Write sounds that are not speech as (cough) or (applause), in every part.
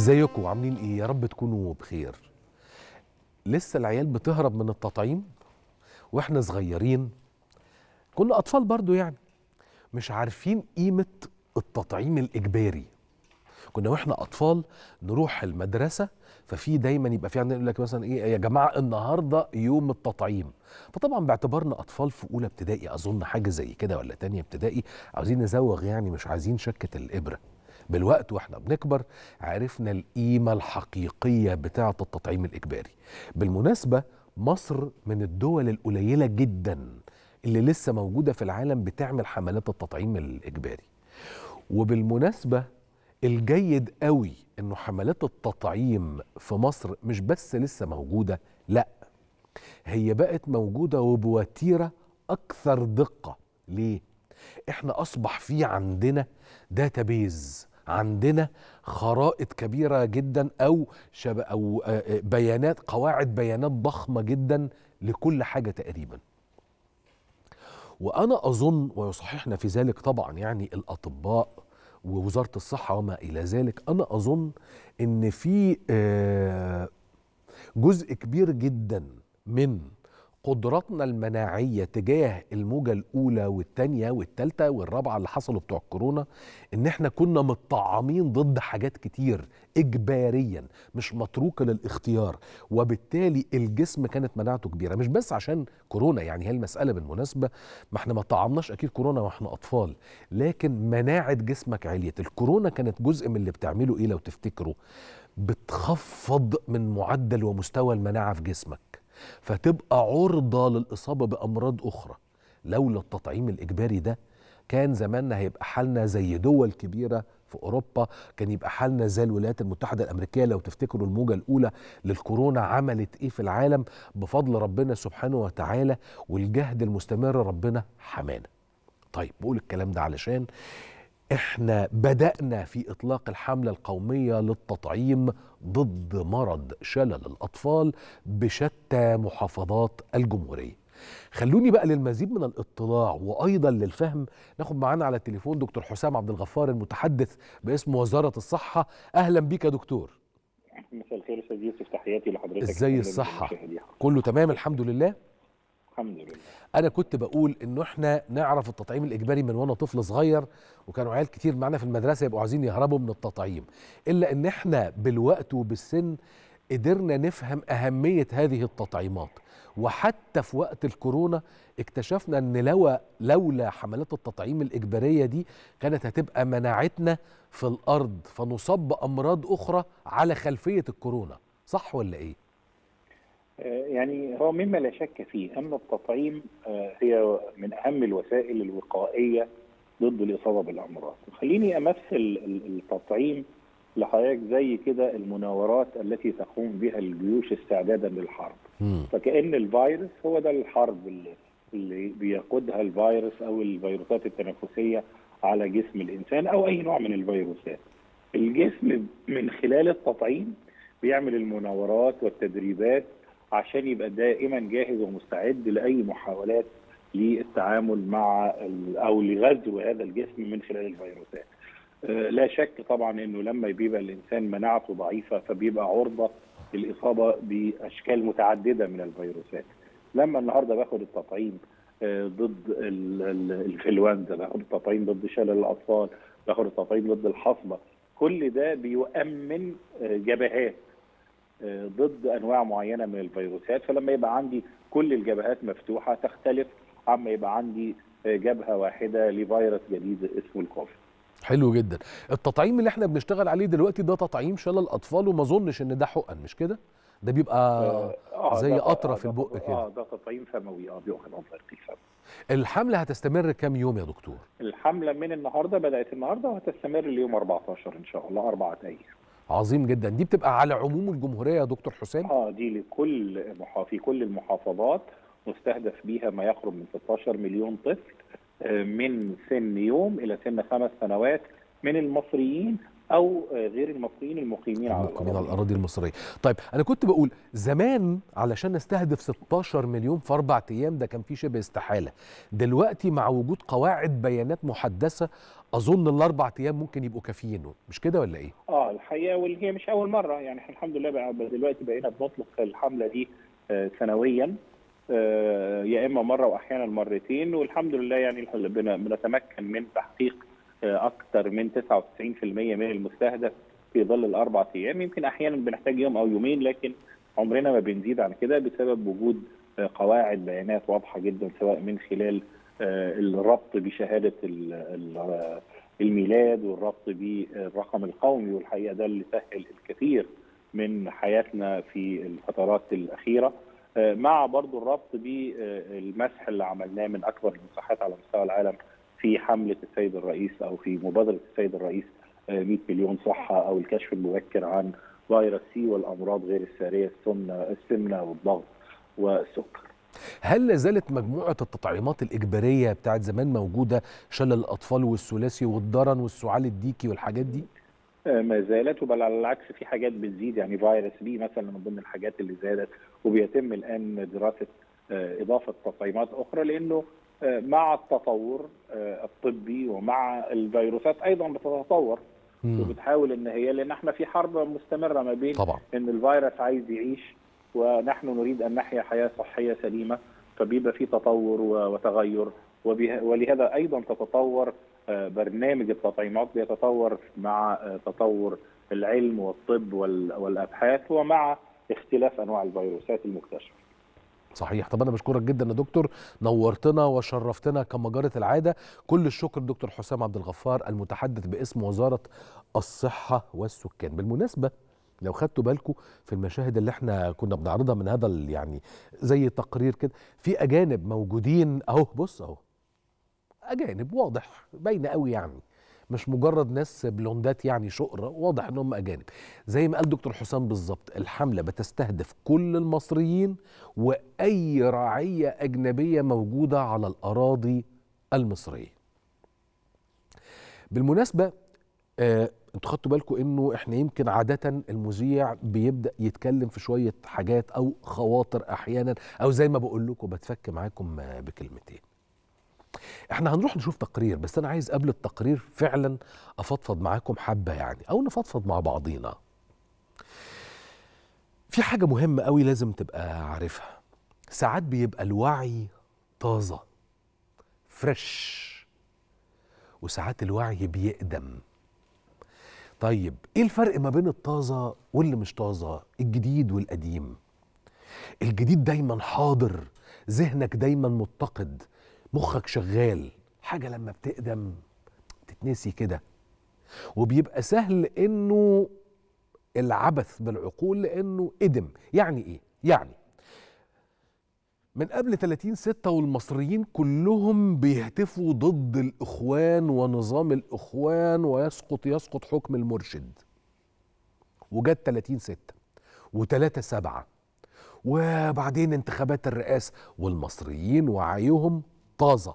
ازيكم عاملين ايه يا رب تكونوا بخير لسه العيال بتهرب من التطعيم واحنا صغيرين كنا اطفال برضو يعني مش عارفين قيمه التطعيم الاجباري كنا واحنا اطفال نروح المدرسه ففي دايما يبقى في عندنا يقول لك مثلا ايه يا جماعه النهارده يوم التطعيم فطبعا باعتبارنا اطفال في اولى ابتدائي اظن حاجه زي كده ولا تانية ابتدائي عاوزين نزوغ يعني مش عايزين شكه الابره بالوقت واحنا بنكبر عرفنا القيمة الحقيقية بتاعة التطعيم الإجباري بالمناسبة مصر من الدول القليلة جدا اللي لسه موجودة في العالم بتعمل حملات التطعيم الإجباري وبالمناسبة الجيد قوي انه حملات التطعيم في مصر مش بس لسه موجودة لا هي بقت موجودة وبوتيرة أكثر دقة ليه؟ احنا أصبح في عندنا داتابيز عندنا خرائط كبيره جدا او شب او آه، آه، بيانات قواعد بيانات ضخمه جدا لكل حاجه تقريبا وانا اظن ويصححنا في ذلك طبعا يعني الاطباء ووزاره الصحه وما الى ذلك انا اظن ان في آه، جزء كبير جدا من قدراتنا المناعية تجاه الموجة الأولى والثانية والثالثة والرابعة اللي حصلوا بتوع الكورونا إن إحنا كنا متطعمين ضد حاجات كتير إجباريا مش متروكة للاختيار وبالتالي الجسم كانت مناعته كبيرة مش بس عشان كورونا يعني هي المسألة بالمناسبة ما إحنا ما طعمناش أكيد كورونا وإحنا أطفال لكن مناعة جسمك عليت الكورونا كانت جزء من اللي بتعمله إيه لو تفتكروا بتخفض من معدل ومستوى المناعة في جسمك فتبقى عرضة للإصابة بأمراض أخرى لولا التطعيم الإجباري ده كان زماننا هيبقى حالنا زي دول كبيرة في أوروبا كان يبقى حالنا زي الولايات المتحدة الأمريكية لو تفتكروا الموجة الأولى للكورونا عملت إيه في العالم بفضل ربنا سبحانه وتعالى والجهد المستمر ربنا حمانا طيب بقول الكلام ده علشان احنا بدأنا في إطلاق الحملة القومية للتطعيم ضد مرض شلل الأطفال بشتى محافظات الجمهورية خلوني بقى للمزيد من الاطلاع وايضا للفهم ناخد معانا على التليفون دكتور حسام عبد الغفار المتحدث باسم وزاره الصحه اهلا بيك يا دكتور مساء الخير استاذ يوسف تحياتي لحضرتك ازاي الصحه كله تمام الحمد لله الحمد لله انا كنت بقول انه احنا نعرف التطعيم الاجباري من وانا طفل صغير وكانوا عيال كتير معانا في المدرسه يبقوا عايزين يهربوا من التطعيم الا ان احنا بالوقت وبالسن قدرنا نفهم اهميه هذه التطعيمات وحتى في وقت الكورونا اكتشفنا ان لو لولا حملات التطعيم الاجباريه دي كانت هتبقى مناعتنا في الارض فنصاب بامراض اخرى على خلفيه الكورونا صح ولا ايه آه، يعني هو مما لا شك فيه أن التطعيم آه، هي من أهم الوسائل الوقائية ضد الإصابة بالأمراض خليني أمثل التطعيم لحضرتك زي كده المناورات التي تقوم بها الجيوش استعدادا للحرب فكأن الفيروس هو ده الحرب اللي بيقودها الفيروس أو الفيروسات التنفسية على جسم الإنسان أو أي نوع من الفيروسات الجسم من خلال التطعيم بيعمل المناورات والتدريبات عشان يبقى دائما جاهز ومستعد لاي محاولات للتعامل مع او لغزو هذا الجسم من خلال الفيروسات. آه، لا شك طبعا انه لما بيبقى الانسان مناعته ضعيفه فبيبقى عرضه للاصابه باشكال متعدده من الفيروسات. لما النهارده باخد التطعيم آه، ضد الانفلونزا، باخد التطعيم ضد شلل الاطفال، باخد التطعيم ضد الحصبه، كل ده بيؤمن آه، جبهات ضد انواع معينه من الفيروسات فلما يبقى عندي كل الجبهات مفتوحه تختلف عما يبقى عندي آه، جبهه واحده لفيروس جديد اسمه الكوفيد حلو جدا التطعيم اللي احنا بنشتغل عليه دلوقتي ده تطعيم شلل الاطفال وما اظنش ان ده حقن مش كده ده بيبقى آه, آه، زي قطره في البق كده اه ده تطعيم فموي اه بيؤخذ عن طريق الفم الحمله هتستمر كام يوم يا دكتور الحمله من النهارده بدات النهارده وهتستمر ليوم 14 ان شاء الله اربع ايام عظيم جدا دي بتبقى على عموم الجمهوريه يا دكتور حسام اه دي لكل في كل المحافظات مستهدف بيها ما يقرب من 16 مليون طفل آه، من سن يوم الى سن خمس سنوات من المصريين او آه، غير المصريين المقيمين على المقيمين على الاراضي المصريه طيب انا كنت بقول زمان علشان نستهدف 16 مليون في اربع ايام ده كان في شبه استحاله دلوقتي مع وجود قواعد بيانات محدثه اظن الاربع ايام ممكن يبقوا كافيينه مش كده ولا ايه اه الحقيقه واللي مش اول مره يعني احنا الحمد لله بقى دلوقتي بقينا بنطلق الحمله دي آه، سنويا آه، يا اما مره واحيانا مرتين والحمد لله يعني بنتمكن من تحقيق آه، اكثر من 99% من المستهدف في ظل الاربع ايام يمكن احيانا بنحتاج يوم او يومين لكن عمرنا ما بنزيد عن كده بسبب وجود قواعد بيانات واضحه جدا سواء من خلال آه، الربط بشهاده الميلاد والربط بالرقم القومي والحقيقه ده اللي سهل الكثير من حياتنا في الفترات الاخيره آه، مع برضو الربط بالمسح اللي عملناه من اكبر المساحات على مستوى العالم في حمله السيد الرئيس او في مبادره السيد الرئيس 100 آه، مليون صحه او الكشف المبكر عن فيروس سي والامراض غير الساريه السمنه السمنه والضغط والسكر. هل لازالت مجموعة التطعيمات الإجبارية بتاعه زمان موجودة شلل الأطفال والثلاثي والدرن والسعال الديكي والحاجات دي؟ آه، ما زالت بل على العكس في حاجات بتزيد يعني فيروس بي مثلا من ضمن الحاجات اللي زادت وبيتم الان دراسه آه، اضافه تطعيمات اخرى لانه آه، مع التطور الطبي ومع الفيروسات ايضا بتتطور وبتحاول ان هي لان احنا في حرب مستمره ما بين طبعا. ان الفيروس عايز يعيش ونحن نريد ان نحيا حياه صحيه سليمه فبيبقى في تطور وتغير ولهذا ايضا تتطور آه، برنامج التطعيمات بيتطور مع آه، تطور العلم والطب والابحاث ومع اختلاف انواع الفيروسات المكتشفه. صحيح طب انا بشكرك جدا يا دكتور نورتنا وشرفتنا كما جرت العاده كل الشكر دكتور حسام عبد الغفار المتحدث باسم وزاره الصحه والسكان بالمناسبه لو خدتوا بالكم في المشاهد اللي احنا كنا بنعرضها من هذا يعني زي تقرير كده في اجانب موجودين اهو بص اهو اجانب واضح باينه قوي يعني مش مجرد ناس بلوندات يعني شقرة واضح ان هم اجانب زي ما قال دكتور حسام بالظبط الحمله بتستهدف كل المصريين واي رعيه اجنبيه موجوده على الاراضي المصريه بالمناسبه آه انتوا خدتوا بالكم انه احنا يمكن عاده المذيع بيبدا يتكلم في شويه حاجات او خواطر احيانا او زي ما بقول لكم بتفك معاكم بكلمتين احنا هنروح نشوف تقرير بس انا عايز قبل التقرير فعلا افضفض معاكم حبه يعني او نفضفض مع بعضينا في حاجه مهمه قوي لازم تبقى عارفها ساعات بيبقى الوعي طازه فريش وساعات الوعي بيقدم طيب ايه الفرق ما بين الطازه واللي مش طازه الجديد والقديم الجديد دايما حاضر ذهنك دايما متقد مخك شغال حاجه لما بتقدم تتنسي كده وبيبقى سهل انه العبث بالعقول لانه قدم يعني ايه يعني من قبل 30 ستة والمصريين كلهم بيهتفوا ضد الإخوان ونظام الإخوان ويسقط يسقط حكم المرشد وجت 30 ستة وتلاتة سبعة وبعدين انتخابات الرئاسة والمصريين وعيهم طازة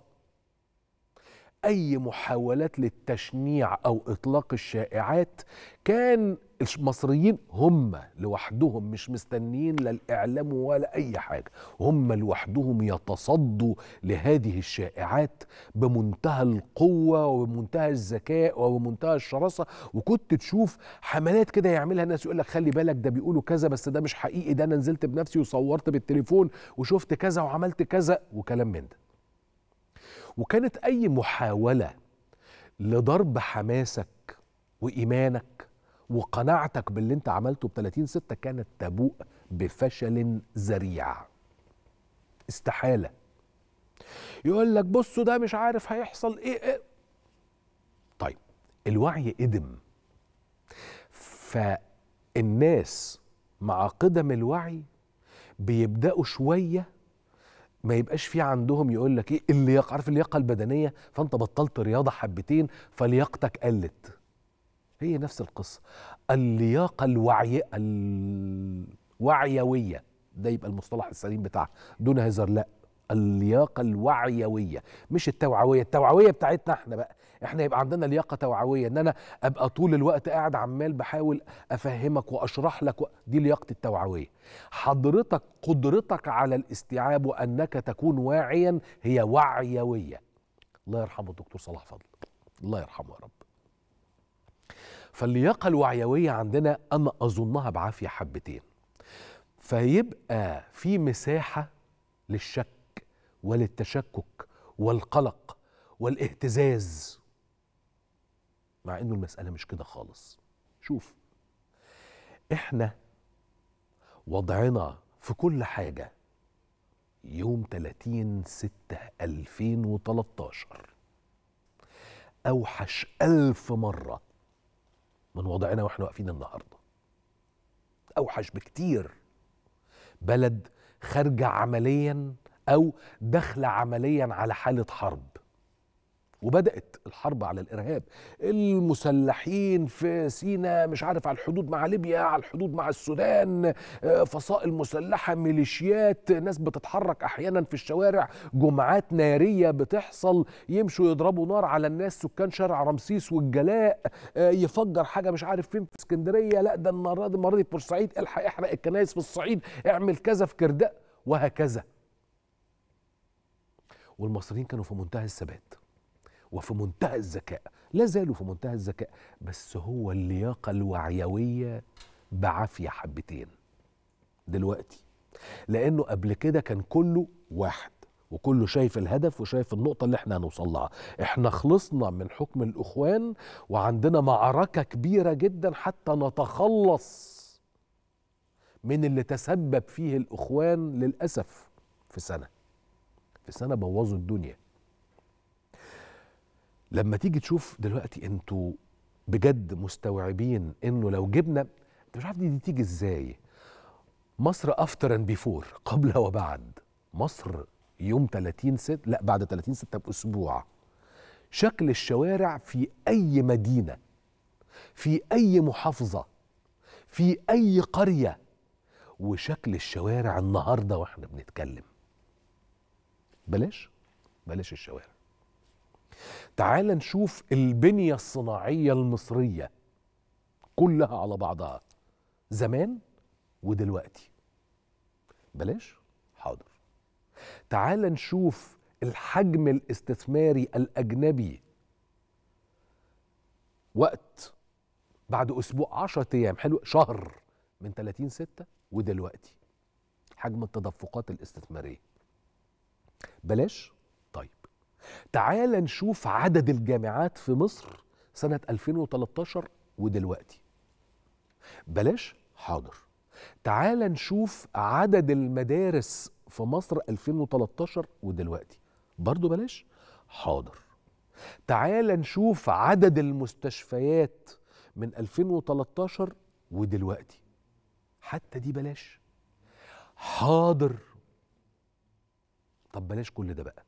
أي محاولات للتشنيع أو إطلاق الشائعات كان المصريين هم لوحدهم مش مستنيين لا الاعلام ولا اي حاجه هم لوحدهم يتصدوا لهذه الشائعات بمنتهى القوه وبمنتهى الذكاء وبمنتهى الشراسه وكنت تشوف حملات كده يعملها الناس يقول لك خلي بالك ده بيقولوا كذا بس ده مش حقيقي ده انا نزلت بنفسي وصورت بالتليفون وشفت كذا وعملت كذا وكلام من ده وكانت اي محاوله لضرب حماسك وايمانك وقناعتك باللي انت عملته ب 30 6 كانت تبوء بفشل ذريع استحاله يقول لك بصوا ده مش عارف هيحصل ايه, إيه. طيب الوعي قدم فالناس مع قدم الوعي بيبداوا شويه ما يبقاش في عندهم يقول لك ايه اللياقه عارف اللياقه البدنيه فانت بطلت رياضه حبتين فلياقتك قلت هي نفس القصة اللياقة الوعي الوعيوية ده يبقى المصطلح السليم بتاعها دون هزار لا اللياقة الوعيوية مش التوعوية التوعوية بتاعتنا احنا بقى احنا يبقى عندنا لياقة توعوية ان انا ابقى طول الوقت قاعد عمال بحاول افهمك واشرح لك و... دي لياقة التوعوية حضرتك قدرتك على الاستيعاب وانك تكون واعيا هي وعيوية الله يرحمه الدكتور صلاح فضل الله يرحمه يا رب فاللياقة الوعيوية عندنا أنا أظنها بعافية حبتين فيبقى في مساحة للشك وللتشكك والقلق والاهتزاز مع انه المسألة مش كده خالص شوف احنا وضعنا في كل حاجة يوم 30 6 2013 أوحش ألف مرة من وضعنا واحنا واقفين النهارده اوحش بكتير بلد خارجه عمليا او داخله عمليا على حاله حرب وبدات الحرب على الارهاب المسلحين في سيناء مش عارف على الحدود مع ليبيا على الحدود مع السودان آه، فصائل مسلحه ميليشيات ناس بتتحرك احيانا في الشوارع جمعات ناريه بتحصل يمشوا يضربوا نار على الناس سكان شارع رمسيس والجلاء آه، يفجر حاجه مش عارف فين في اسكندريه لا ده المره دي المره دي في بورسعيد الحق احرق الكنايس في الصعيد اعمل كذا في كرداء وهكذا والمصريين كانوا في منتهى الثبات وفي منتهى الذكاء لا زالوا في منتهى الذكاء بس هو اللياقه الوعيويه بعافيه حبتين دلوقتي لانه قبل كده كان كله واحد وكله شايف الهدف وشايف النقطة اللي احنا هنوصل لها احنا خلصنا من حكم الأخوان وعندنا معركة كبيرة جدا حتى نتخلص من اللي تسبب فيه الأخوان للأسف في سنة في سنة بوظوا الدنيا لما تيجي تشوف دلوقتي انتوا بجد مستوعبين انه لو جبنا انت مش عارف دي, دي تيجي ازاي مصر افتر اند بيفور قبل وبعد مصر يوم 30 ست لا بعد 30 ستة باسبوع شكل الشوارع في اي مدينه في اي محافظه في اي قريه وشكل الشوارع النهارده واحنا بنتكلم بلاش بلاش الشوارع تعال نشوف البنية الصناعية المصرية كلها على بعضها زمان ودلوقتي بلاش حاضر تعال نشوف الحجم الاستثماري الأجنبي وقت بعد أسبوع 10 أيام حلو شهر من 30 ستة ودلوقتي حجم التدفقات الاستثمارية بلاش تعال نشوف عدد الجامعات في مصر سنة 2013 ودلوقتي بلاش حاضر تعال نشوف عدد المدارس في مصر 2013 ودلوقتي برضو بلاش حاضر تعال نشوف عدد المستشفيات من 2013 ودلوقتي حتى دي بلاش حاضر طب بلاش كل ده بقى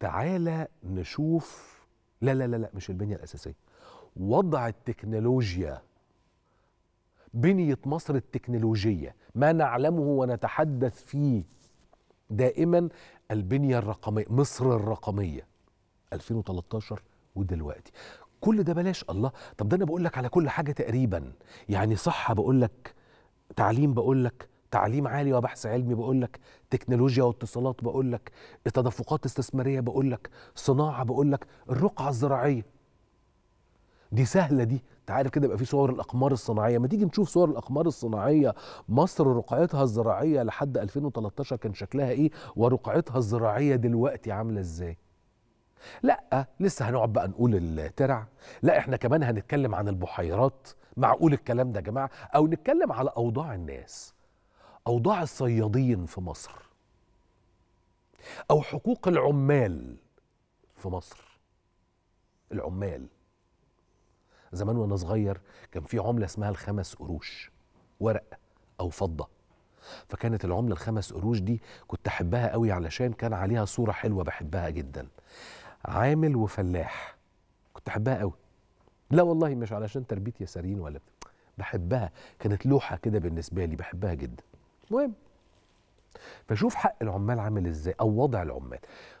تعالى نشوف لا لا لا لا مش البنيه الاساسيه وضع التكنولوجيا بنيه مصر التكنولوجيه ما نعلمه ونتحدث فيه دائما البنيه الرقميه مصر الرقميه 2013 ودلوقتي كل ده بلاش الله طب ده انا بقول لك على كل حاجه تقريبا يعني صحه بقول لك تعليم بقول لك تعليم عالي وبحث علمي بقول لك تكنولوجيا واتصالات بقول لك تدفقات استثماريه بقول لك صناعه بقول لك الرقعه الزراعيه دي سهله دي انت عارف كده يبقى في صور الاقمار الصناعيه ما تيجي نشوف صور الاقمار الصناعيه مصر رقعتها الزراعيه لحد 2013 كان شكلها ايه ورقعتها الزراعيه دلوقتي عامله ازاي لا لسه هنقعد بقى نقول الترع لا احنا كمان هنتكلم عن البحيرات معقول الكلام ده يا جماعه او نتكلم على اوضاع الناس اوضاع الصيادين في مصر او حقوق العمال في مصر العمال زمان وانا صغير كان في عمله اسمها الخمس قروش ورق او فضه فكانت العمله الخمس قروش دي كنت احبها قوي علشان كان عليها صوره حلوه بحبها جدا عامل وفلاح كنت احبها قوي لا والله مش علشان تربيت يسارين ولا بحبها كانت لوحه كده بالنسبه لي بحبها جدا المهم فشوف حق العمال عامل ازاي او وضع العمال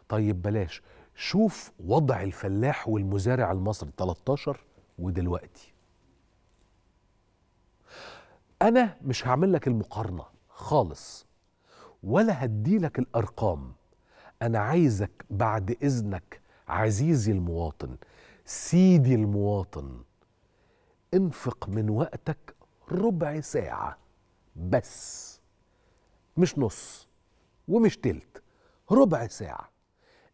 طيب بلاش شوف وضع الفلاح والمزارع المصري 13 ودلوقتي انا مش هعمل لك المقارنه خالص ولا هدي لك الارقام انا عايزك بعد اذنك عزيزي المواطن سيدي المواطن انفق من وقتك ربع ساعه بس مش نص ومش تلت ربع ساعة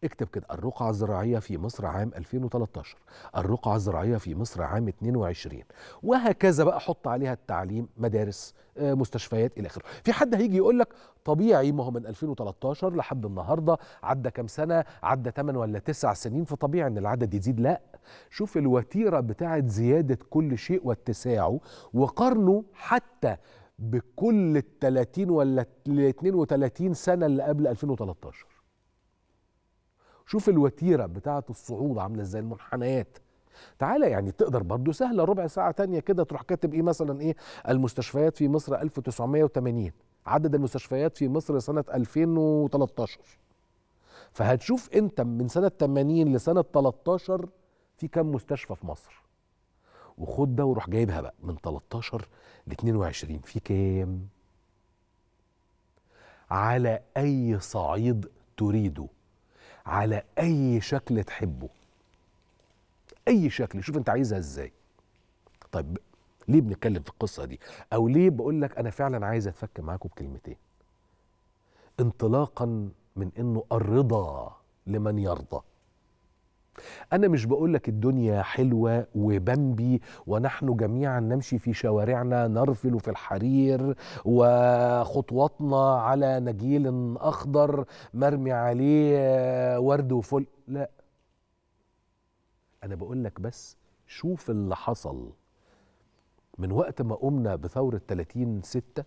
اكتب كده الرقعة الزراعية في مصر عام 2013 الرقعة الزراعية في مصر عام 22 وهكذا بقى حط عليها التعليم مدارس آه، مستشفيات إلى آخره في حد هيجي يقول لك طبيعي ما هو من 2013 لحد النهاردة عدى كام سنة عدى 8 ولا 9 سنين فطبيعي أن العدد يزيد لا شوف الوتيرة بتاعت زيادة كل شيء واتساعه وقارنه حتى بكل ال 30 ولا ال 32 سنه اللي قبل 2013 شوف الوتيره بتاعه الصعود عامله ازاي المنحنيات تعالى يعني تقدر برضه سهله ربع ساعه تانية كده تروح كاتب ايه مثلا ايه المستشفيات في مصر 1980 عدد المستشفيات في مصر سنه 2013 فهتشوف انت من سنه 80 لسنه 13 في كم مستشفى في مصر وخد ده وروح جايبها بقى من 13 ل 22 في كام؟ على أي صعيد تريده على أي شكل تحبه أي شكل شوف أنت عايزها إزاي طيب ليه بنتكلم في القصة دي أو ليه بقول لك أنا فعلا عايز أتفك معاكم بكلمتين انطلاقا من أنه الرضا لمن يرضى أنا مش بقول لك الدنيا حلوة وبمبي ونحن جميعا نمشي في شوارعنا نرفل في الحرير وخطواتنا على نجيل أخضر مرمي عليه ورد وفل لا أنا بقول لك بس شوف اللي حصل من وقت ما قمنا بثورة 30 ستة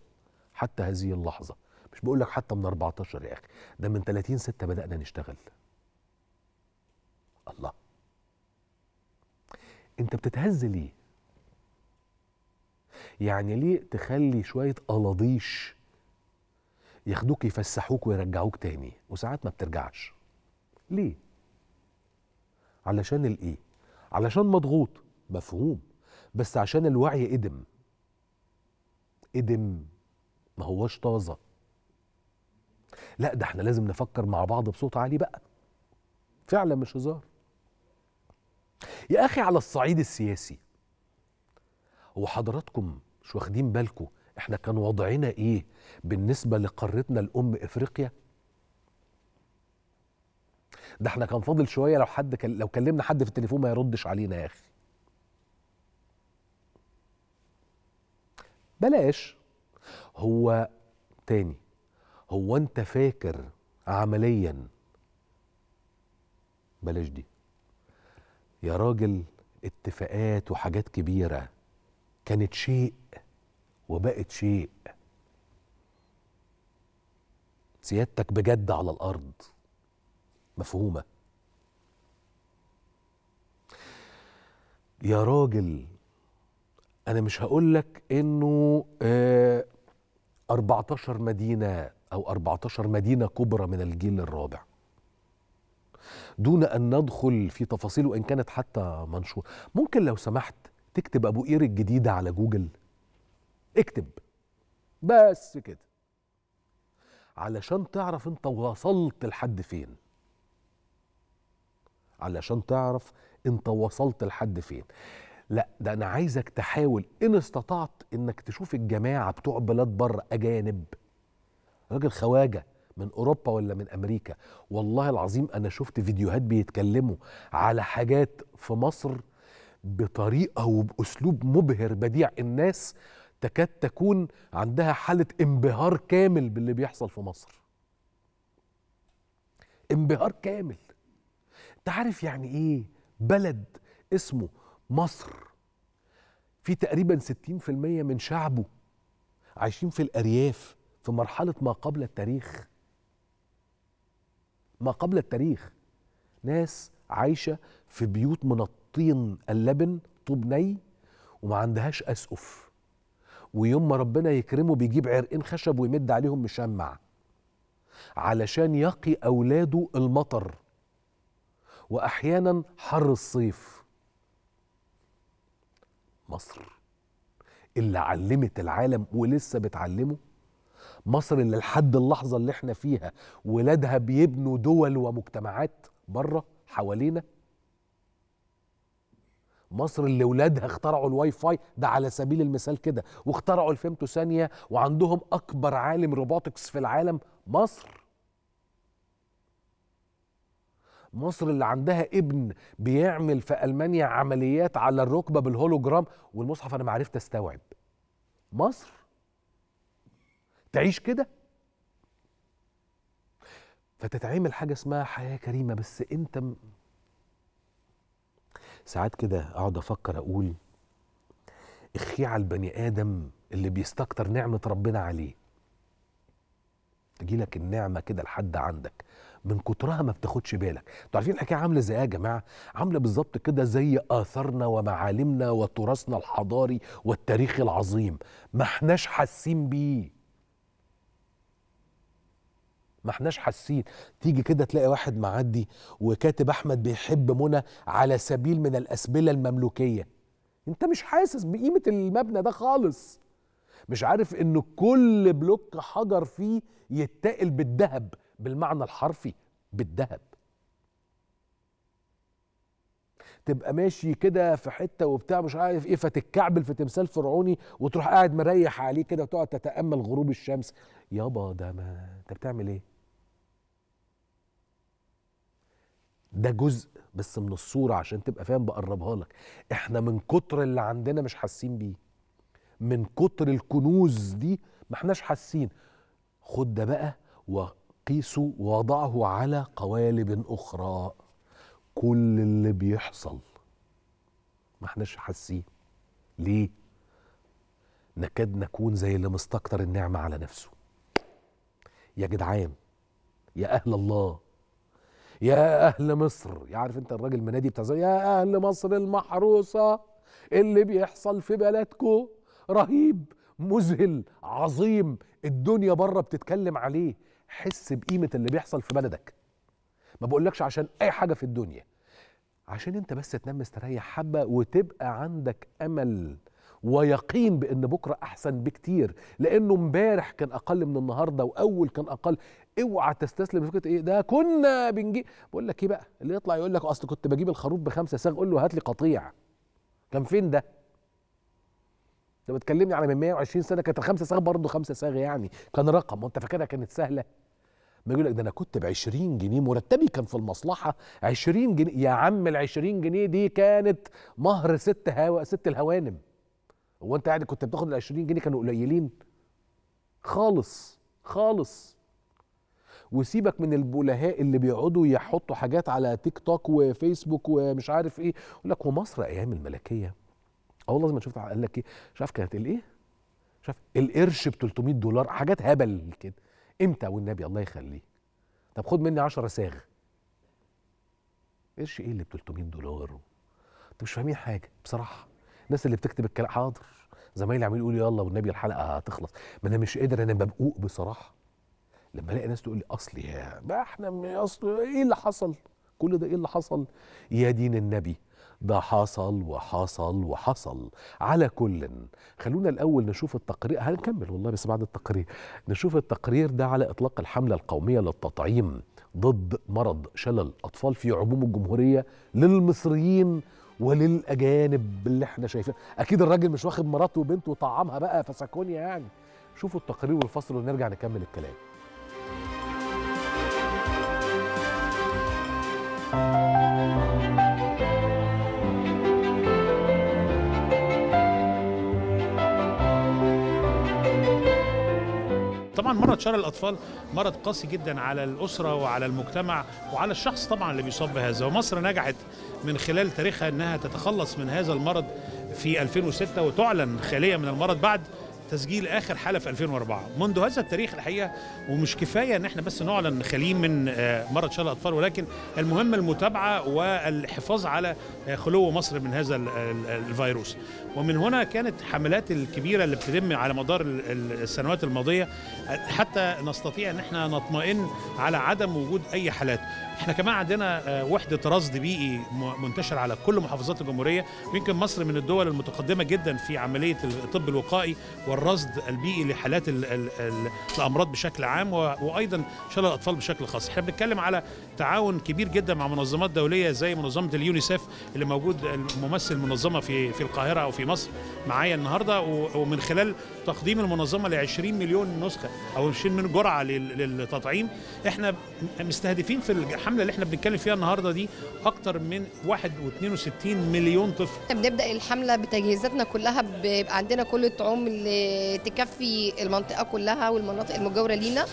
حتى هذه اللحظة مش بقول لك حتى من 14 يا أخي ده من 30 ستة بدأنا نشتغل الله انت بتتهز ليه يعني ليه تخلي شويه قلاضيش ياخدوك يفسحوك ويرجعوك تاني وساعات ما بترجعش ليه علشان الايه علشان مضغوط مفهوم بس عشان الوعي ادم ادم ما هوش طازه لا ده احنا لازم نفكر مع بعض بصوت عالي بقى فعلا مش هزار يا اخي على الصعيد السياسي هو حضراتكم مش واخدين بالكم احنا كان وضعنا ايه بالنسبه لقارتنا الام افريقيا ده احنا كان فاضل شويه لو حد كان لو كلمنا حد في التليفون ما يردش علينا يا اخي بلاش هو تاني هو انت فاكر عمليا بلاش دي يا راجل اتفاقات وحاجات كبيرة كانت شيء وبقت شيء سيادتك بجد على الأرض مفهومة يا راجل أنا مش هقولك إنه آه 14 مدينة أو 14 مدينة كبرى من الجيل الرابع دون أن ندخل في تفاصيل وإن كانت حتى منشور ممكن لو سمحت تكتب أبو قير الجديدة على جوجل اكتب بس كده علشان تعرف انت وصلت لحد فين علشان تعرف انت وصلت لحد فين لا ده انا عايزك تحاول ان استطعت انك تشوف الجماعه بتوع بلاد بره اجانب راجل خواجه من اوروبا ولا من امريكا والله العظيم انا شفت فيديوهات بيتكلموا على حاجات في مصر بطريقه وباسلوب مبهر بديع الناس تكاد تكون عندها حاله انبهار كامل باللي بيحصل في مصر انبهار كامل انت عارف يعني ايه بلد اسمه مصر في تقريبا 60% من شعبه عايشين في الارياف في مرحله ما قبل التاريخ ما قبل التاريخ ناس عايشه في بيوت من الطين اللبن طوب ني وما عندهاش اسقف ويوم ما ربنا يكرمه بيجيب عرقين خشب ويمد عليهم مشمع علشان يقي اولاده المطر واحيانا حر الصيف مصر اللي علمت العالم ولسه بتعلمه مصر اللي لحد اللحظه اللي احنا فيها ولادها بيبنوا دول ومجتمعات بره حوالينا مصر اللي ولادها اخترعوا الواي فاي ده على سبيل المثال كده واخترعوا الفيمتو ثانية وعندهم أكبر عالم روبوتكس في العالم مصر مصر اللي عندها ابن بيعمل في ألمانيا عمليات على الركبة بالهولوجرام والمصحف أنا ما عرفت أستوعب مصر تعيش كده فتتعمل حاجه اسمها حياه كريمه بس انت م... ساعات كده اقعد افكر اقول اخي على البني ادم اللي بيستكتر نعمه ربنا عليه تجيلك النعمه كده لحد عندك من كترها ما بتاخدش بالك انتوا عارفين الحكايه عامله زي ايه يا جماعه عامله بالظبط كده زي اثارنا ومعالمنا وتراثنا الحضاري والتاريخ العظيم ما احناش حاسين بيه ما احناش حاسين تيجي كده تلاقي واحد معدي وكاتب احمد بيحب منى على سبيل من الاسبله المملوكيه انت مش حاسس بقيمه المبنى ده خالص مش عارف ان كل بلوك حجر فيه يتقل بالذهب بالمعنى الحرفي بالذهب تبقى ماشي كده في حته وبتاع مش عارف ايه فتتكعبل في تمثال فرعوني وتروح قاعد مريح عليه كده وتقعد تتامل غروب الشمس يابا ده ما انت بتعمل ايه ده جزء بس من الصورة عشان تبقى فاهم بقربها لك احنا من كتر اللي عندنا مش حاسين بيه من كتر الكنوز دي ما احناش حاسين خد ده بقى وقيسه وضعه على قوالب أخرى كل اللي بيحصل ما احناش حاسين ليه نكاد نكون زي اللي مستكتر النعمة على نفسه يا جدعان يا أهل الله يا اهل مصر يعرف انت الراجل منادي بتاع يا اهل مصر المحروسه اللي بيحصل في بلدكو رهيب مذهل عظيم الدنيا بره بتتكلم عليه حس بقيمه اللي بيحصل في بلدك ما بقولكش عشان اي حاجه في الدنيا عشان انت بس تنام مستريح حبه وتبقى عندك امل ويقين بان بكره احسن بكتير لانه امبارح كان اقل من النهارده واول كان اقل اوعى تستسلم لفكره ايه ده كنا بنجيب بقول لك ايه بقى اللي يطلع يقول لك اصل كنت بجيب الخروف بخمسه ساغ قول له هات لي قطيع كان فين ده ده بتكلمني على من 120 سنه كانت الخمسه ساغ برضه خمسه ساغ يعني كان رقم وانت فاكرها كانت سهله ما يقول لك ده انا كنت ب 20 جنيه مرتبي كان في المصلحه 20 جنيه يا عم ال 20 جنيه دي كانت مهر ست هوا ست الهوانم هو انت قاعد كنت بتاخد ال 20 جنيه كانوا قليلين خالص خالص وسيبك من البلهاء اللي بيقعدوا يحطوا حاجات على تيك توك وفيسبوك ومش عارف ايه يقول لك ومصر ايام الملكيه اه والله لازم شفت قال لك ايه مش عارف كانت الايه مش عارف القرش ب 300 دولار حاجات هبل كده امتى والنبي الله يخليه طب خد مني 10 ساغ قرش ايه اللي ب 300 دولار انتوا مش فاهمين حاجه بصراحه الناس اللي بتكتب الكلام حاضر زمايلي عمال يقولوا يلا والنبي الحلقه هتخلص ما انا مش قادر انا مبقوق بصراحه لما الاقي ناس تقول لي اصل يا ما احنا اصل ايه اللي حصل كل ده ايه اللي حصل يا دين النبي ده حصل وحصل وحصل على كل خلونا الاول نشوف التقرير هنكمل والله بس بعد التقرير نشوف التقرير ده على اطلاق الحمله القوميه للتطعيم ضد مرض شلل الاطفال في عموم الجمهوريه للمصريين وللاجانب اللي احنا شايفينه اكيد الراجل مش واخد مراته وبنته وطعمها بقى فسكونيا يعني شوفوا التقرير والفصل ونرجع نكمل الكلام طبعا مرض شلل الاطفال مرض قاسي جدا على الاسره وعلى المجتمع وعلى الشخص طبعا اللي بيصاب بهذا ومصر نجحت من خلال تاريخها انها تتخلص من هذا المرض في 2006 وتعلن خاليه من المرض بعد تسجيل اخر حاله في 2004 منذ هذا التاريخ الحقيقه ومش كفايه ان احنا بس نعلن خليل من آه، مرض شلل الاطفال ولكن المهم المتابعه والحفاظ على آه، خلو مصر من هذا الفيروس ومن هنا كانت الحملات الكبيره اللي بتتم على مدار السنوات الماضيه حتى نستطيع ان احنا نطمئن على عدم وجود اي حالات احنا كمان عندنا آه، وحده رصد بيئي منتشر على كل محافظات الجمهوريه يمكن مصر من الدول المتقدمه جدا في عمليه الطب الوقائي والرصد البيئي لحالات الـ الـ الـ الامراض بشكل عام وايضا شلل الاطفال بشكل خاص احنا بنتكلم على تعاون كبير جدا مع منظمات دوليه زي منظمه اليونيسف اللي موجود ممثل المنظمه في في القاهره او في مصر معايا النهارده ومن خلال تقديم المنظمه ل 20 مليون نسخه او 20 مليون جرعه للتطعيم احنا مستهدفين في الحمله اللي احنا بنتكلم فيها النهارده دي اكتر من 1.62 مليون طفل بنبدا الحمله بتجهيزاتنا كلها بيبقى عندنا كل الطعوم اللي تكفي المنطقه كلها والمناطق المجاوره لينا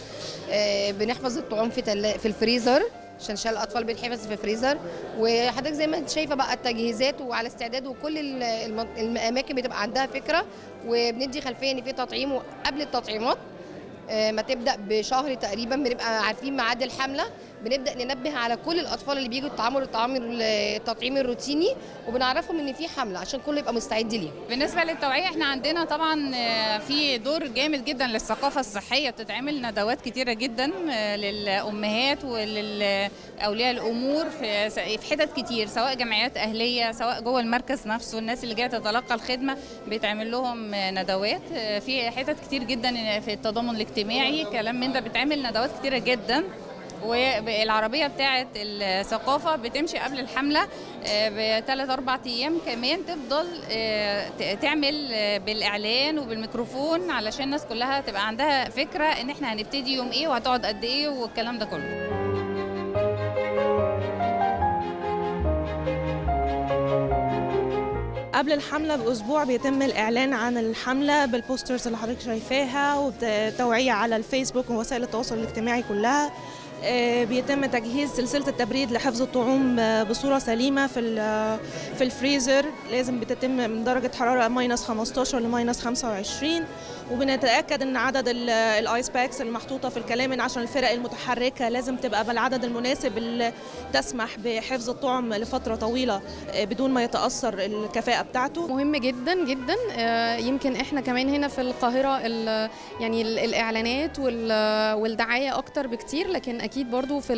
آه، بنحفظ الطعام في في الفريزر عشان شال الاطفال بيتحفظ في الفريزر وحضرتك زي ما انت شايفه بقى التجهيزات وعلى استعداد وكل الاماكن بتبقى عندها فكره وبندي خلفيه ان في تطعيم وقبل التطعيمات آه، ما تبدا بشهر تقريبا بنبقى عارفين ميعاد الحمله بنبدا ننبه على كل الاطفال اللي بييجوا يتعاملوا الطعام التطعيم الروتيني وبنعرفهم ان في حمله عشان كله يبقى مستعد ليها بالنسبه للتوعيه احنا عندنا طبعا آه، في دور جامد جدا للثقافه الصحيه بتتعمل ندوات كتيره جدا آه، للامهات وللاولياء الامور في في حتت كتير سواء جمعيات اهليه سواء جوه المركز نفسه الناس اللي جايه تتلقى الخدمه بيتعمل لهم آه، ندوات في حتت كتير جدا في التضامن الاجتماعي كلام من ده بيتعمل ندوات كتيره جدا والعربيه بتاعه الثقافه بتمشي قبل الحمله آه، بثلاث اربع ايام كمان تفضل آه، تعمل آه، بالاعلان وبالميكروفون علشان الناس كلها تبقى عندها فكره ان احنا هنبتدي يوم ايه وهتقعد قد ايه والكلام ده كله قبل الحملة بأسبوع بيتم الإعلان عن الحملة بالبوسترز اللي حضرتك شايفاها وتوعية على الفيسبوك ووسائل التواصل الاجتماعي كلها آه، بيتم تجهيز سلسله التبريد لحفظ الطعوم آه، بصوره سليمه في آه، في الفريزر لازم بتتم من درجه حراره ماينس 15 لماينس 25 وبنتاكد ان عدد الايس باكس المحطوطه في الكلامن عشان الفرق المتحركه لازم تبقى بالعدد المناسب اللي تسمح بحفظ الطعم لفتره طويله آه، بدون ما يتاثر الكفاءه بتاعته مهم جدا جدا آه، يمكن احنا كمان هنا في القاهره يعني الاعلانات والدعايه اكتر بكتير لكن اكيد برضو في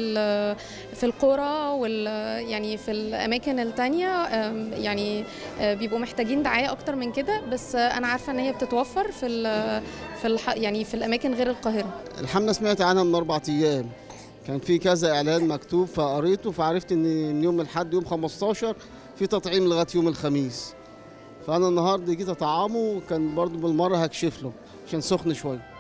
في القرى وال يعني في الاماكن الثانيه يعني آه، بيبقوا محتاجين دعايه اكتر من كده بس انا عارفه ان هي بتتوفر في في الح... يعني في الاماكن غير القاهره الحمله سمعت عنها من اربع ايام كان في كذا اعلان مكتوب فقريته فعرفت ان من يوم الاحد يوم 15 في تطعيم لغايه يوم الخميس فانا النهارده جيت اطعمه وكان برضو بالمره هكشف له عشان سخن شويه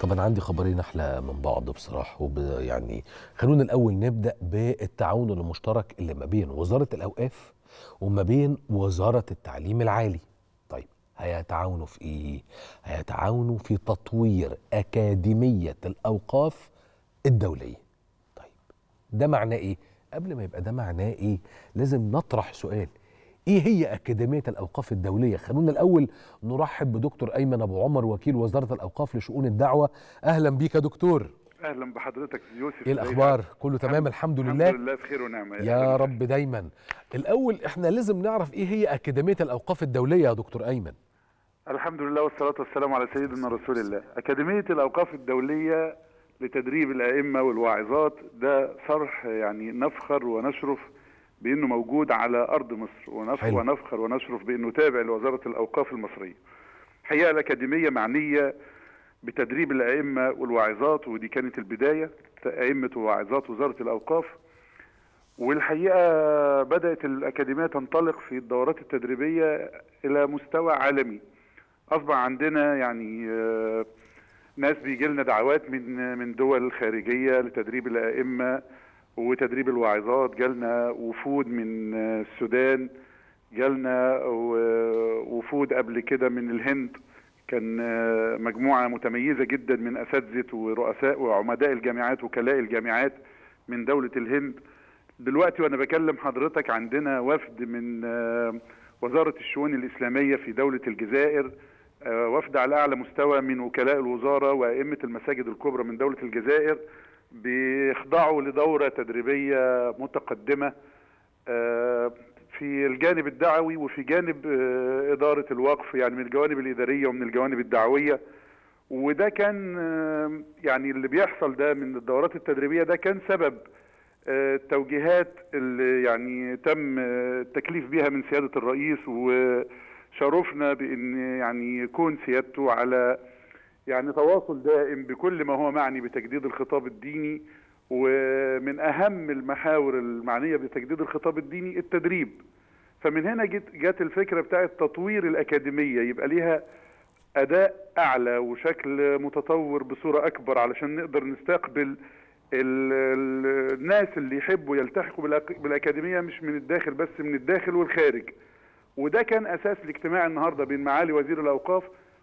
طب انا عندي خبرين احلى من بعض بصراحه وب يعني خلونا الاول نبدا بالتعاون المشترك اللي ما بين وزاره الاوقاف وما بين وزاره التعليم العالي طيب هيتعاونوا في ايه هيتعاونوا في تطوير اكاديميه الاوقاف الدوليه طيب ده معناه ايه قبل ما يبقى ده معناه ايه لازم نطرح سؤال ايه هي اكاديميه الاوقاف الدوليه خلونا الاول نرحب بدكتور ايمن ابو عمر وكيل وزاره الاوقاف لشؤون الدعوه اهلا بيك يا دكتور اهلا بحضرتك يوسف ايه الاخبار كله تمام الحمد لله الحمد لله بخير ونعمه يا, يا رب دايما الاول احنا لازم نعرف ايه هي اكاديميه الاوقاف الدوليه يا دكتور ايمن الحمد لله والصلاه والسلام على سيدنا رسول الله اكاديميه الاوقاف الدوليه لتدريب الائمه والواعظات ده صرح يعني نفخر ونشرف بانه موجود على ارض مصر ونفخر ونشرف بانه تابع لوزاره الاوقاف المصريه. حقيقه الاكاديميه معنيه بتدريب الائمه والواعظات ودي كانت البدايه ائمه وواعظات وزاره الاوقاف والحقيقه بدات الاكاديميه تنطلق في الدورات التدريبيه الى مستوى عالمي. اصبح عندنا يعني آه، ناس بيجي لنا دعوات من آه، من دول خارجيه لتدريب الائمه وتدريب الواعظات جالنا وفود من السودان جالنا وفود قبل كده من الهند كان مجموعة متميزة جدا من أساتذة ورؤساء وعمداء الجامعات وكلاء الجامعات من دولة الهند دلوقتي وأنا بكلم حضرتك عندنا وفد من وزارة الشؤون الإسلامية في دولة الجزائر وفد على أعلى مستوى من وكلاء الوزارة وأئمة المساجد الكبرى من دولة الجزائر بيخضعوا لدورة تدريبية متقدمة آه، في الجانب الدعوي وفي جانب آه، إدارة الوقف يعني من الجوانب الإدارية ومن الجوانب الدعوية وده كان آه، يعني اللي بيحصل ده من الدورات التدريبية ده كان سبب التوجيهات اللي يعني تم التكليف بها من سيادة الرئيس وشرفنا بأن يعني يكون سيادته على يعني تواصل دائم بكل ما هو معني بتجديد الخطاب الديني ومن أهم المحاور المعنية بتجديد الخطاب الديني التدريب فمن هنا جت, جت الفكرة بتاعت تطوير الأكاديمية يبقى ليها أداء أعلى وشكل متطور بصورة أكبر علشان نقدر نستقبل الناس اللي يحبوا يلتحقوا بالأكاديمية مش من الداخل بس من الداخل والخارج وده كان أساس الاجتماع النهاردة بين معالي وزير الأوقاف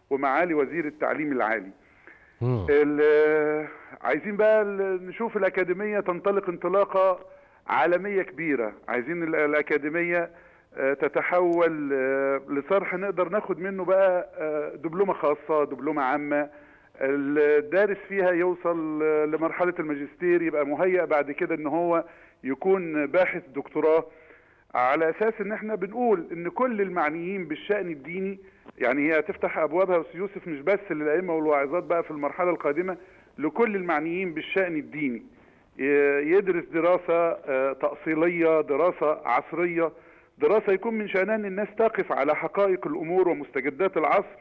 ومعالي وزير التعليم العالي عايزين بقى نشوف الأكاديمية تنطلق انطلاقة عالمية كبيرة عايزين الأكاديمية آه، تتحول آه، لصرح نقدر ناخد منه بقى آه، دبلومة خاصة دبلومة عامة الدارس فيها يوصل لمرحلة الماجستير يبقى مهيأ بعد كده ان هو يكون باحث دكتوراه على اساس ان احنا بنقول ان كل المعنيين بالشان الديني يعني هي هتفتح ابوابها يوسف مش بس للائمه والواعظات بقى في المرحله القادمه لكل المعنيين بالشان الديني يدرس دراسه آه، تاصيليه دراسه عصريه دراسه يكون من شانها ان الناس تقف على حقائق الامور ومستجدات العصر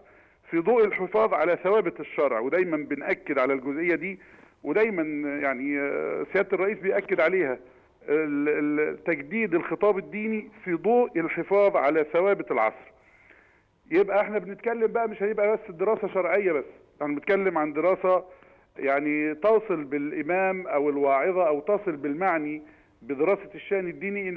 في ضوء الحفاظ على ثوابت الشرع ودايما بنأكد على الجزئيه دي ودايما يعني آه، سياده الرئيس بيأكد عليها تجديد الخطاب الديني في ضوء الحفاظ على ثوابت العصر يبقى احنا بنتكلم بقى مش هيبقى بس دراسة شرعية بس احنا بنتكلم عن دراسة يعني تصل بالإمام أو الواعظة أو تصل بالمعني بدراسة الشأن الديني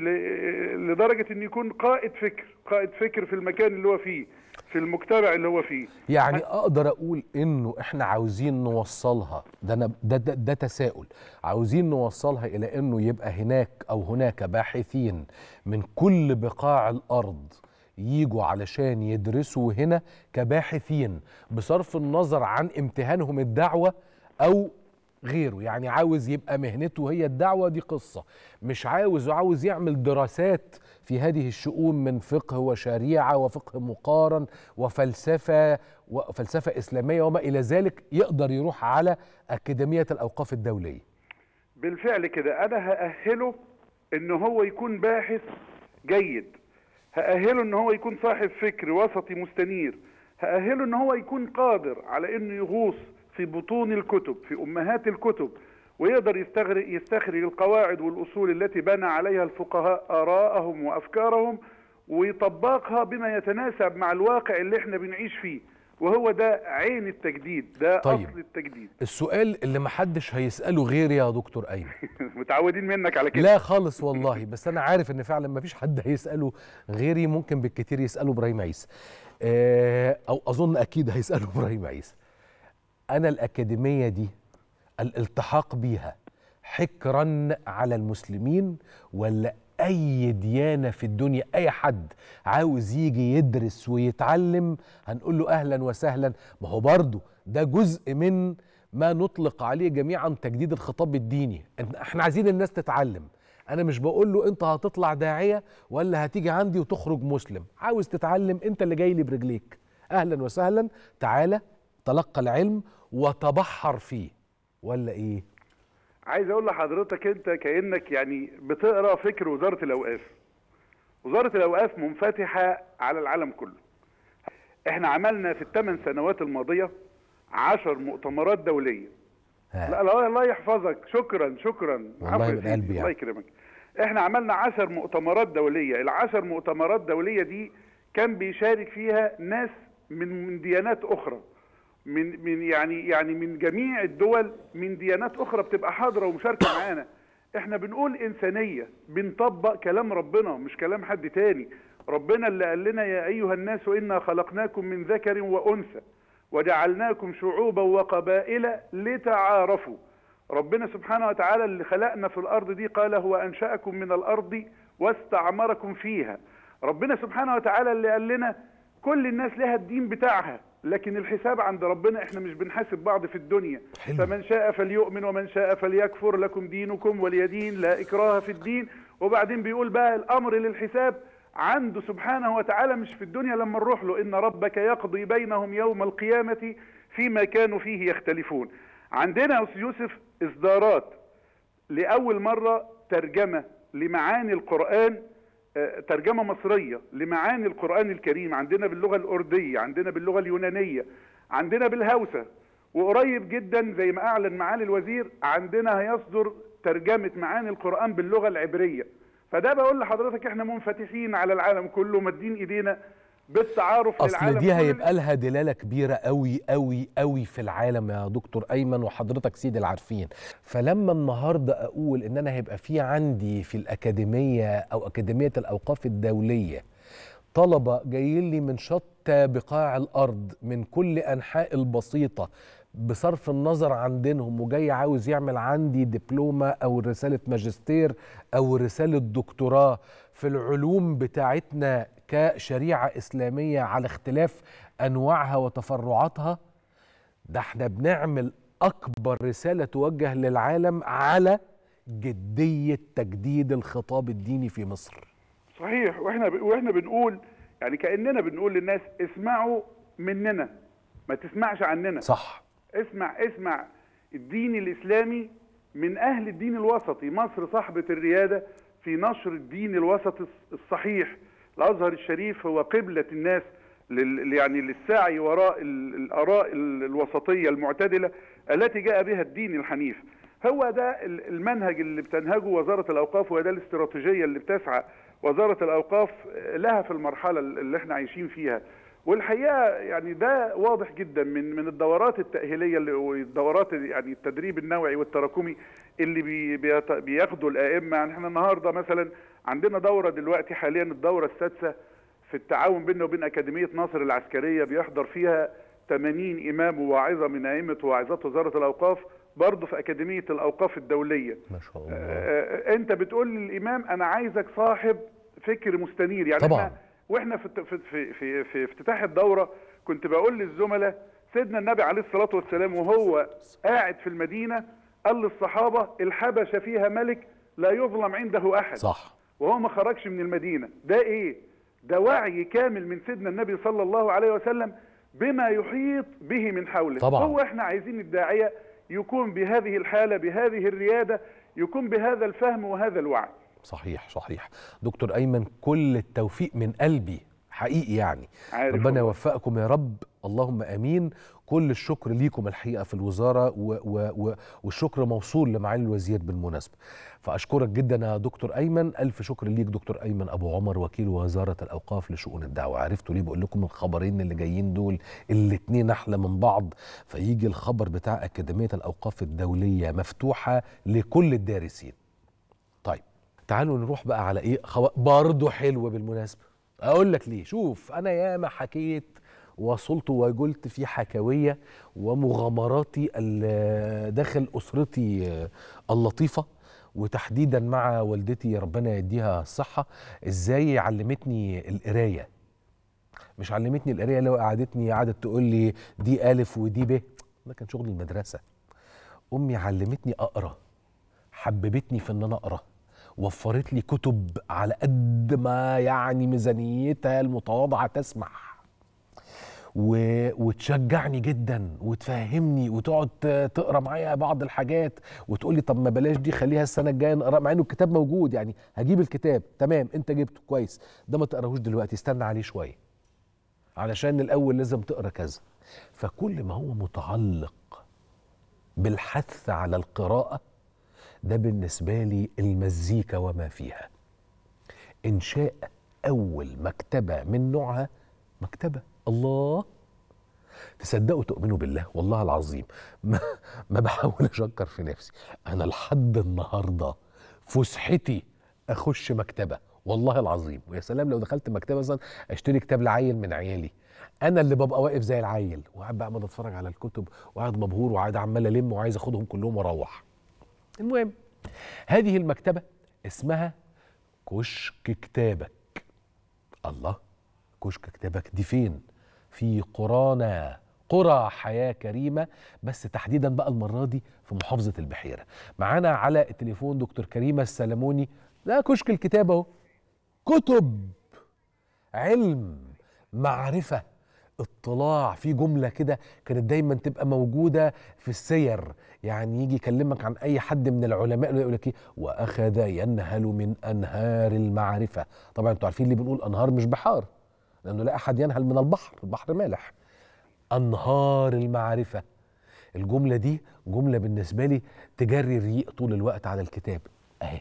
لدرجة أن يكون قائد فكر قائد فكر في المكان اللي هو فيه في المجتمع اللي هو فيه يعني اقدر اقول انه احنا عاوزين نوصلها ده أنا ده, ده ده تساؤل عاوزين نوصلها الى انه يبقى هناك او هناك باحثين من كل بقاع الارض يجوا علشان يدرسوا هنا كباحثين بصرف النظر عن امتهانهم الدعوه او غيره يعني عاوز يبقى مهنته هي الدعوه دي قصه مش عاوز وعاوز يعمل دراسات في هذه الشؤون من فقه وشريعه وفقه مقارن وفلسفه وفلسفه اسلاميه وما الى ذلك يقدر يروح على اكاديميه الاوقاف الدوليه. بالفعل كده انا هاهله ان هو يكون باحث جيد هاهله ان هو يكون صاحب فكر وسطي مستنير هاهله ان هو يكون قادر على انه يغوص في بطون الكتب في امهات الكتب ويقدر يستخرج القواعد والأصول التي بنى عليها الفقهاء آراءهم وأفكارهم ويطبقها بما يتناسب مع الواقع اللي احنا بنعيش فيه وهو ده عين التجديد ده طيب. اصل التجديد السؤال اللي محدش هيساله غيري يا دكتور ايمن (laughs) متعودين منك على كده لا خالص والله بس انا عارف ان فعلا مفيش حد هيساله غيري ممكن بالكتير يساله ابراهيم عيسى آه، او اظن اكيد هيساله ابراهيم عيسى انا الاكاديميه دي الالتحاق بيها حكرا على المسلمين ولا اي ديانه في الدنيا اي حد عاوز يجي يدرس ويتعلم هنقول له اهلا وسهلا ما هو برضه ده جزء من ما نطلق عليه جميعا تجديد الخطاب الديني احنا عايزين الناس تتعلم انا مش بقول له انت هتطلع داعيه ولا هتيجي عندي وتخرج مسلم عاوز تتعلم انت اللي جاي لي برجليك اهلا وسهلا تعالى تلقى العلم وتبحر فيه ولا ايه عايز اقول لحضرتك انت كانك يعني بتقرا فكر وزاره الاوقاف وزاره الاوقاف منفتحه على العالم كله احنا عملنا في الثمان سنوات الماضيه عشر مؤتمرات دوليه لا الله يحفظك شكرا شكرا والله يعني. الله يكرمك احنا عملنا عشر مؤتمرات دوليه العشر مؤتمرات دوليه دي كان بيشارك فيها ناس من ديانات اخرى من من يعني يعني من جميع الدول من ديانات اخرى بتبقى حاضره ومشاركه (coughs) معانا احنا بنقول انسانيه بنطبق كلام ربنا مش كلام حد تاني ربنا اللي قال لنا يا ايها الناس انا خلقناكم من ذكر وانثى وجعلناكم شعوبا وقبائل لتعارفوا ربنا سبحانه وتعالى اللي خلقنا في الارض دي قال هو انشاكم من الارض واستعمركم فيها ربنا سبحانه وتعالى اللي قال لنا كل الناس لها الدين بتاعها لكن الحساب عند ربنا احنا مش بنحاسب بعض في الدنيا حلو. فمن شاء فليؤمن ومن شاء فليكفر لكم دينكم وليدين لا إكراه في الدين وبعدين بيقول بقى الأمر للحساب عنده سبحانه وتعالى مش في الدنيا لما نروح له إن ربك يقضي بينهم يوم القيامة فيما كانوا فيه يختلفون عندنا يا يوسف إصدارات لأول مرة ترجمة لمعاني القرآن ترجمه مصريه لمعاني القران الكريم عندنا باللغه الارديه عندنا باللغه اليونانيه عندنا بالهوسه وقريب جدا زي ما اعلن معالي الوزير عندنا هيصدر ترجمه معاني القران باللغه العبريه فده بقول لحضرتك احنا منفتحين على العالم كله مدين ايدينا بالتعارف أصل للعالم دي هيبقى لها دلاله كبيره قوي قوي قوي في العالم يا دكتور ايمن وحضرتك سيد العارفين فلما النهارده اقول ان انا هيبقى في عندي في الاكاديميه او اكاديميه الاوقاف الدوليه طلبه جايين لي من شتى بقاع الارض من كل انحاء البسيطه بصرف النظر عن دينهم وجاي عاوز يعمل عندي دبلومه او رساله ماجستير او رساله دكتوراه في العلوم بتاعتنا كشريعه اسلاميه على اختلاف انواعها وتفرعاتها ده احنا بنعمل اكبر رساله توجه للعالم على جديه تجديد الخطاب الديني في مصر صحيح واحنا ب... واحنا بنقول يعني كاننا بنقول للناس اسمعوا مننا ما تسمعش عننا صح اسمع اسمع الدين الاسلامي من اهل الدين الوسطي مصر صاحبه الرياده في نشر الدين الوسطي الصحيح الازهر الشريف هو قبله الناس لل يعني للسعي وراء الاراء الوسطيه المعتدله التي جاء بها الدين الحنيف هو ده المنهج اللي بتنهجه وزاره الاوقاف وده الاستراتيجيه اللي بتسعى وزاره الاوقاف لها في المرحله اللي احنا عايشين فيها والحقيقه يعني ده واضح جدا من من الدورات التاهيليه اللي والدورات يعني التدريب النوعي والتراكمي اللي بياخدوا الائمه يعني احنا النهارده مثلا عندنا دوره دلوقتي حاليا الدوره السادسه في التعاون بيننا وبين اكاديميه ناصر العسكريه بيحضر فيها 80 امام وواعظه من ائمه وواعظات وزاره الاوقاف برضه في اكاديميه الاوقاف الدوليه ما شاء الله آه, آه، انت بتقول للامام انا عايزك صاحب فكر مستنير يعني طبعا. احنا واحنا في في في في, في افتتاح الدوره كنت بقول للزملاء سيدنا النبي عليه الصلاه والسلام وهو قاعد في المدينه قال للصحابه الحبشه فيها ملك لا يظلم عنده احد صح وهو ما خرجش من المدينة ده ايه ده وعي كامل من سيدنا النبي صلى الله عليه وسلم بما يحيط به من حوله طبعا. هو احنا عايزين الداعية يكون بهذه الحالة بهذه الريادة يكون بهذا الفهم وهذا الوعي صحيح صحيح دكتور أيمن كل التوفيق من قلبي حقيقي يعني عارف ربنا يوفقكم يا رب اللهم امين كل الشكر ليكم الحقيقه في الوزاره و و و والشكر موصول لمعالي الوزير بالمناسبه فاشكرك جدا يا دكتور ايمن الف شكر ليك دكتور ايمن ابو عمر وكيل وزاره الاوقاف لشؤون الدعوه عرفتوا ليه بقول لكم الخبرين اللي جايين دول الاثنين احلى من بعض فيجي الخبر بتاع اكاديميه الاوقاف الدوليه مفتوحه لكل الدارسين طيب تعالوا نروح بقى على ايه خو... برضه حلو بالمناسبه اقول لك ليه شوف انا ياما حكيت وصلت وجلت في حكاويه ومغامراتي داخل اسرتي اللطيفه وتحديدا مع والدتي ربنا يديها الصحه ازاي علمتني القرايه مش علمتني القرايه لو قعدتني قعدت تقول لي دي الف ودي ب ده كان شغل المدرسه امي علمتني اقرا حببتني في ان انا اقرا وفرت لي كتب على قد ما يعني ميزانيتها المتواضعه تسمح و... وتشجعني جدا وتفهمني وتقعد تقرا معايا بعض الحاجات وتقول لي طب ما بلاش دي خليها السنه الجايه نقرا مع انه الكتاب موجود يعني هجيب الكتاب تمام انت جبته كويس ده ما تقراهوش دلوقتي استنى عليه شويه علشان الاول لازم تقرا كذا فكل ما هو متعلق بالحث على القراءه ده بالنسبة لي المزيكا وما فيها إنشاء أول مكتبة من نوعها مكتبة الله تصدقوا تؤمنوا بالله والله العظيم ما, (laughs) ما بحاول أشكر في نفسي أنا لحد النهاردة فسحتي أخش مكتبة والله العظيم ويا سلام لو دخلت مكتبة مثلا أشتري كتاب لعيل من عيالي انا اللي ببقى واقف زي العيل وقاعد بقى أقعد اتفرج على الكتب وقاعد مبهور وقاعد عمال الم وعايز اخدهم كلهم واروح المهم هذه المكتبة اسمها كشك كتابك الله كشك كتابك دي فين في قرانا قرى حياة كريمة بس تحديدا بقى المرة دي في محافظة البحيرة معانا على التليفون دكتور كريمة السلموني ده كشك الكتاب اهو كتب علم معرفة اطلاع في جمله كده كانت دايما تبقى موجوده في السير يعني يجي يكلمك عن اي حد من العلماء يقول لك ايه واخذ ينهل من انهار المعرفه طبعا انتوا عارفين ليه بنقول انهار مش بحار لانه لا احد ينهل من البحر البحر مالح انهار المعرفه الجمله دي جمله بالنسبه لي تجري الريق طول الوقت على الكتاب اهي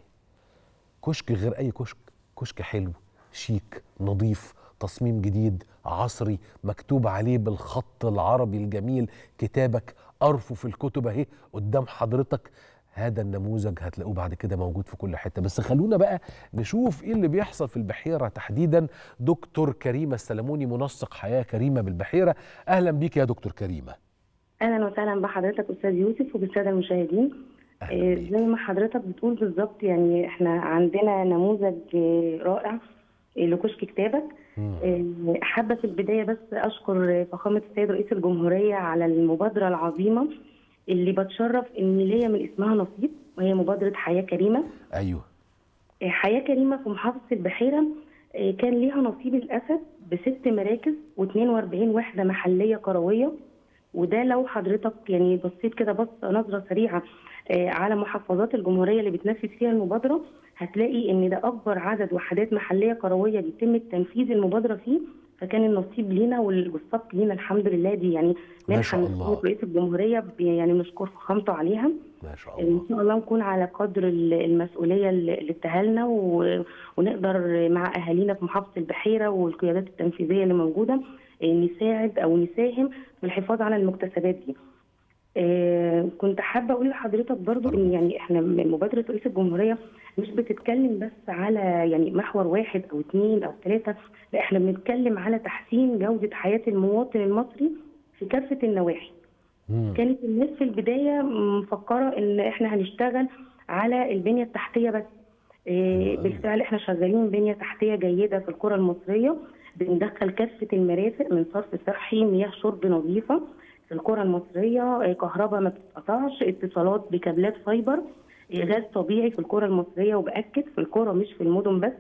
كشك غير اي كشك كشك حلو شيك نظيف تصميم جديد عصري مكتوب عليه بالخط العربي الجميل كتابك أرفو في الكتب أهي قدام حضرتك هذا النموذج هتلاقوه بعد كده موجود في كل حته بس خلونا بقى نشوف ايه اللي بيحصل في البحيره تحديدا دكتور كريمه السلموني منسق حياه كريمه بالبحيره اهلا بيك يا دكتور كريمه اهلا وسهلا بحضرتك استاذ يوسف وبالساده المشاهدين إيه زي ما حضرتك بتقول بالظبط يعني احنا عندنا نموذج آه، رائع آه، لكشك كتابك آه، حابه في البدايه بس اشكر فخامه السيد رئيس الجمهوريه على المبادره العظيمه اللي بتشرف ان ليا من اسمها نصيب وهي مبادره حياه كريمه ايوه آه، حياه كريمه في محافظه البحيره آه، كان ليها نصيب الاسد بست مراكز و42 وحده محليه قرويه وده لو حضرتك يعني بصيت كده بص نظره سريعه على محافظات الجمهوريه اللي بتنفذ فيها المبادره هتلاقي ان ده اكبر عدد وحدات محليه قرويه بيتم تنفيذ المبادره فيه فكان النصيب لينا والسبق لينا الحمد لله دي يعني ما شاء الله رئيس الجمهوريه يعني نشكر فخامته عليها ما شاء الله ان شاء الله نكون على قدر المسؤوليه اللي اتهالنا ونقدر مع اهالينا في محافظه البحيره والقيادات التنفيذيه اللي موجوده نساعد او نساهم في الحفاظ على المكتسبات دي. آه، كنت حابه اقول لحضرتك برضو ان يعني احنا مبادره رئيس الجمهوريه مش بتتكلم بس على يعني محور واحد او اثنين او ثلاثه لا احنا بنتكلم على تحسين جوده حياه المواطن المصري في كافه النواحي. مم. كانت الناس في البدايه مفكره ان احنا هنشتغل على البنيه التحتيه بس. إيه بالفعل احنا شغالين بنيه تحتيه جيده في الكره المصريه بندخل كافه المرافق من صرف صحي مياه شرب نظيفه في الكره المصريه آه، كهرباء ما بتتقطعش اتصالات بكابلات فايبر غاز طبيعي في الكره المصريه وباكد في الكره مش في المدن بس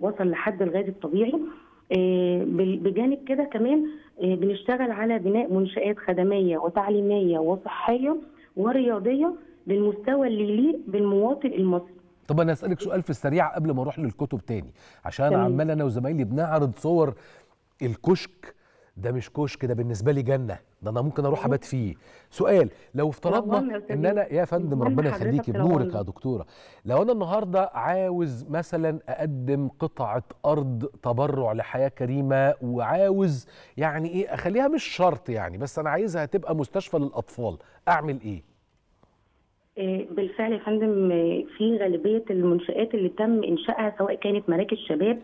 وصل لحد الغاز الطبيعي آه، بجانب كده كمان آه، بنشتغل على بناء منشآت خدمية وتعليمية وصحية ورياضية بالمستوى اللي يليق بالمواطن المصري طب انا اسالك سؤال في السريع قبل ما اروح للكتب تاني عشان عمال انا وزمايلي بنعرض صور الكشك ده مش كشك ده بالنسبه لي جنه ده انا ممكن اروح ابات فيه سؤال لو افترضنا ان انا يا فندم ربنا يخليكي بنورك يا دكتوره لو انا النهارده عاوز مثلا اقدم قطعه ارض تبرع لحياه كريمه وعاوز يعني ايه اخليها مش شرط يعني بس انا عايزها تبقى مستشفى للاطفال اعمل ايه, إيه، بالفعل يا فندم إيه، في غالبيه المنشات اللي تم انشائها سواء كانت مراكز شباب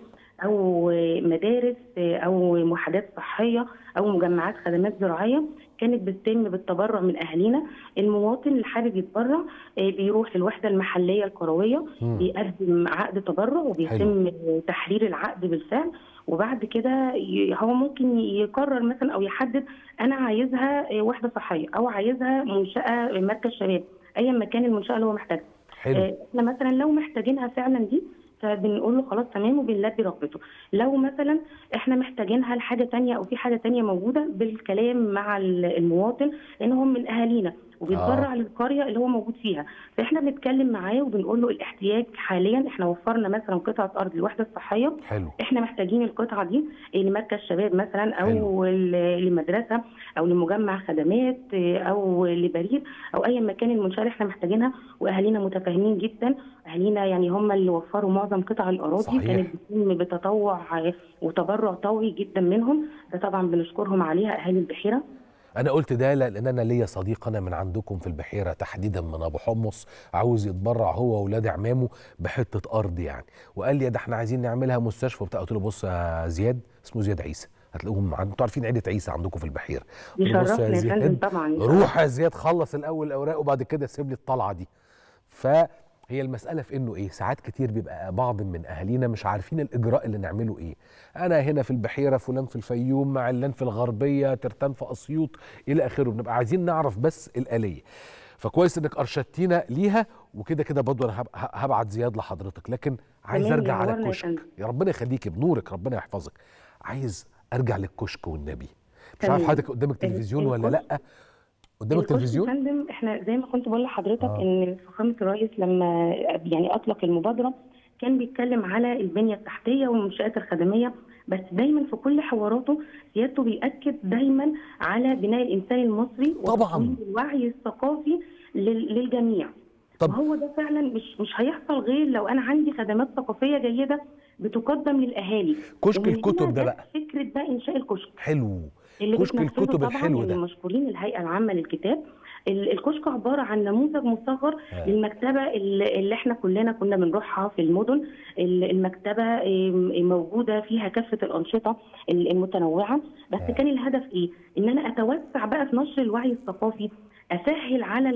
او مدارس او وحدات صحيه او مجمعات خدمات زراعيه كانت بتتم بالتبرع من اهالينا المواطن اللي حابب يتبرع آه، بيروح للوحده المحليه القرويه بيقدم عقد تبرع وبيتم تحرير العقد بالفعل وبعد كده هو ممكن يقرر مثلا او يحدد انا عايزها آه، وحده صحيه او عايزها منشاه مركز شباب ايا ما كان المنشاه اللي هو محتاجها آه، احنا مثلا لو محتاجينها فعلا دي فبنقول له خلاص تمام وبنلبي رغبته لو مثلا احنا محتاجينها لحاجه ثانيه او في حاجه ثانيه موجوده بالكلام مع المواطن لان هم من اهالينا وبيتبرع آه. للقريه اللي هو موجود فيها فاحنا بنتكلم معاه وبنقول له الاحتياج حاليا احنا وفرنا مثلا قطعه ارض للوحده الصحيه حلو. احنا محتاجين القطعه دي لمركز يعني شباب مثلا او حلو. لمدرسه او لمجمع خدمات او لبريد او اي مكان المنشاه احنا محتاجينها واهالينا متفاهمين جدا اهالينا يعني هم اللي وفروا معظم قطع الاراضي صحيح. كانت بتتم بتطوع وتبرع طوعي جدا منهم ده طبعا بنشكرهم عليها اهالي البحيره انا قلت ده لان انا ليا صديق انا من عندكم في البحيره تحديدا من ابو حمص عاوز يتبرع هو واولاد عمامه بحته ارض يعني وقال لي ده احنا عايزين نعملها مستشفى وبتاع قلت له بص يا زياد اسمه زياد عيسى هتلاقوهم انتوا عارفين عيله عيسى عندكم في البحيره بص يا زياد طبعا روح يا زياد خلص الاول الاوراق وبعد كده سيب لي الطلعه دي ف هي المسألة في إنه إيه؟ ساعات كتير بيبقى بعض من أهالينا مش عارفين الإجراء اللي نعمله إيه؟ أنا هنا في البحيرة فلان في الفيوم علان في الغربية ترتان في أسيوط إلى آخره بنبقى عايزين نعرف بس الآلية فكويس إنك أرشدتينا ليها وكده كده برضه أنا هبعت زياد لحضرتك لكن عايز أرجع على الكشك يا ربنا يخليكي بنورك ربنا يحفظك عايز أرجع للكشك والنبي مش عارف حضرتك قدامك تلفزيون ولا لأ قدام إيه، التلفزيون يا فندم احنا زي ما كنت بقول لحضرتك آه. ان فخامه الرئيس لما يعني اطلق المبادره كان بيتكلم على البنيه التحتيه والمنشات الخدميه بس دايما في كل حواراته سيادته بيأكد دايما على بناء الانسان المصري طبعا الوعي الثقافي للجميع طب هو ده فعلا مش مش هيحصل غير لو انا عندي خدمات ثقافيه جيده بتقدم للاهالي كشك الكتب ده بقى فكره بقى انشاء الكشك حلو اللي كشك الكتب الحلو يعني ده مشكورين الهيئه العامه للكتاب الكشك عباره عن نموذج مصغر آه. للمكتبه اللي احنا كلنا كنا بنروحها في المدن المكتبه موجوده فيها كافه الانشطه المتنوعه بس آه. كان الهدف ايه؟ ان انا اتوسع بقى في نشر الوعي الثقافي اسهل على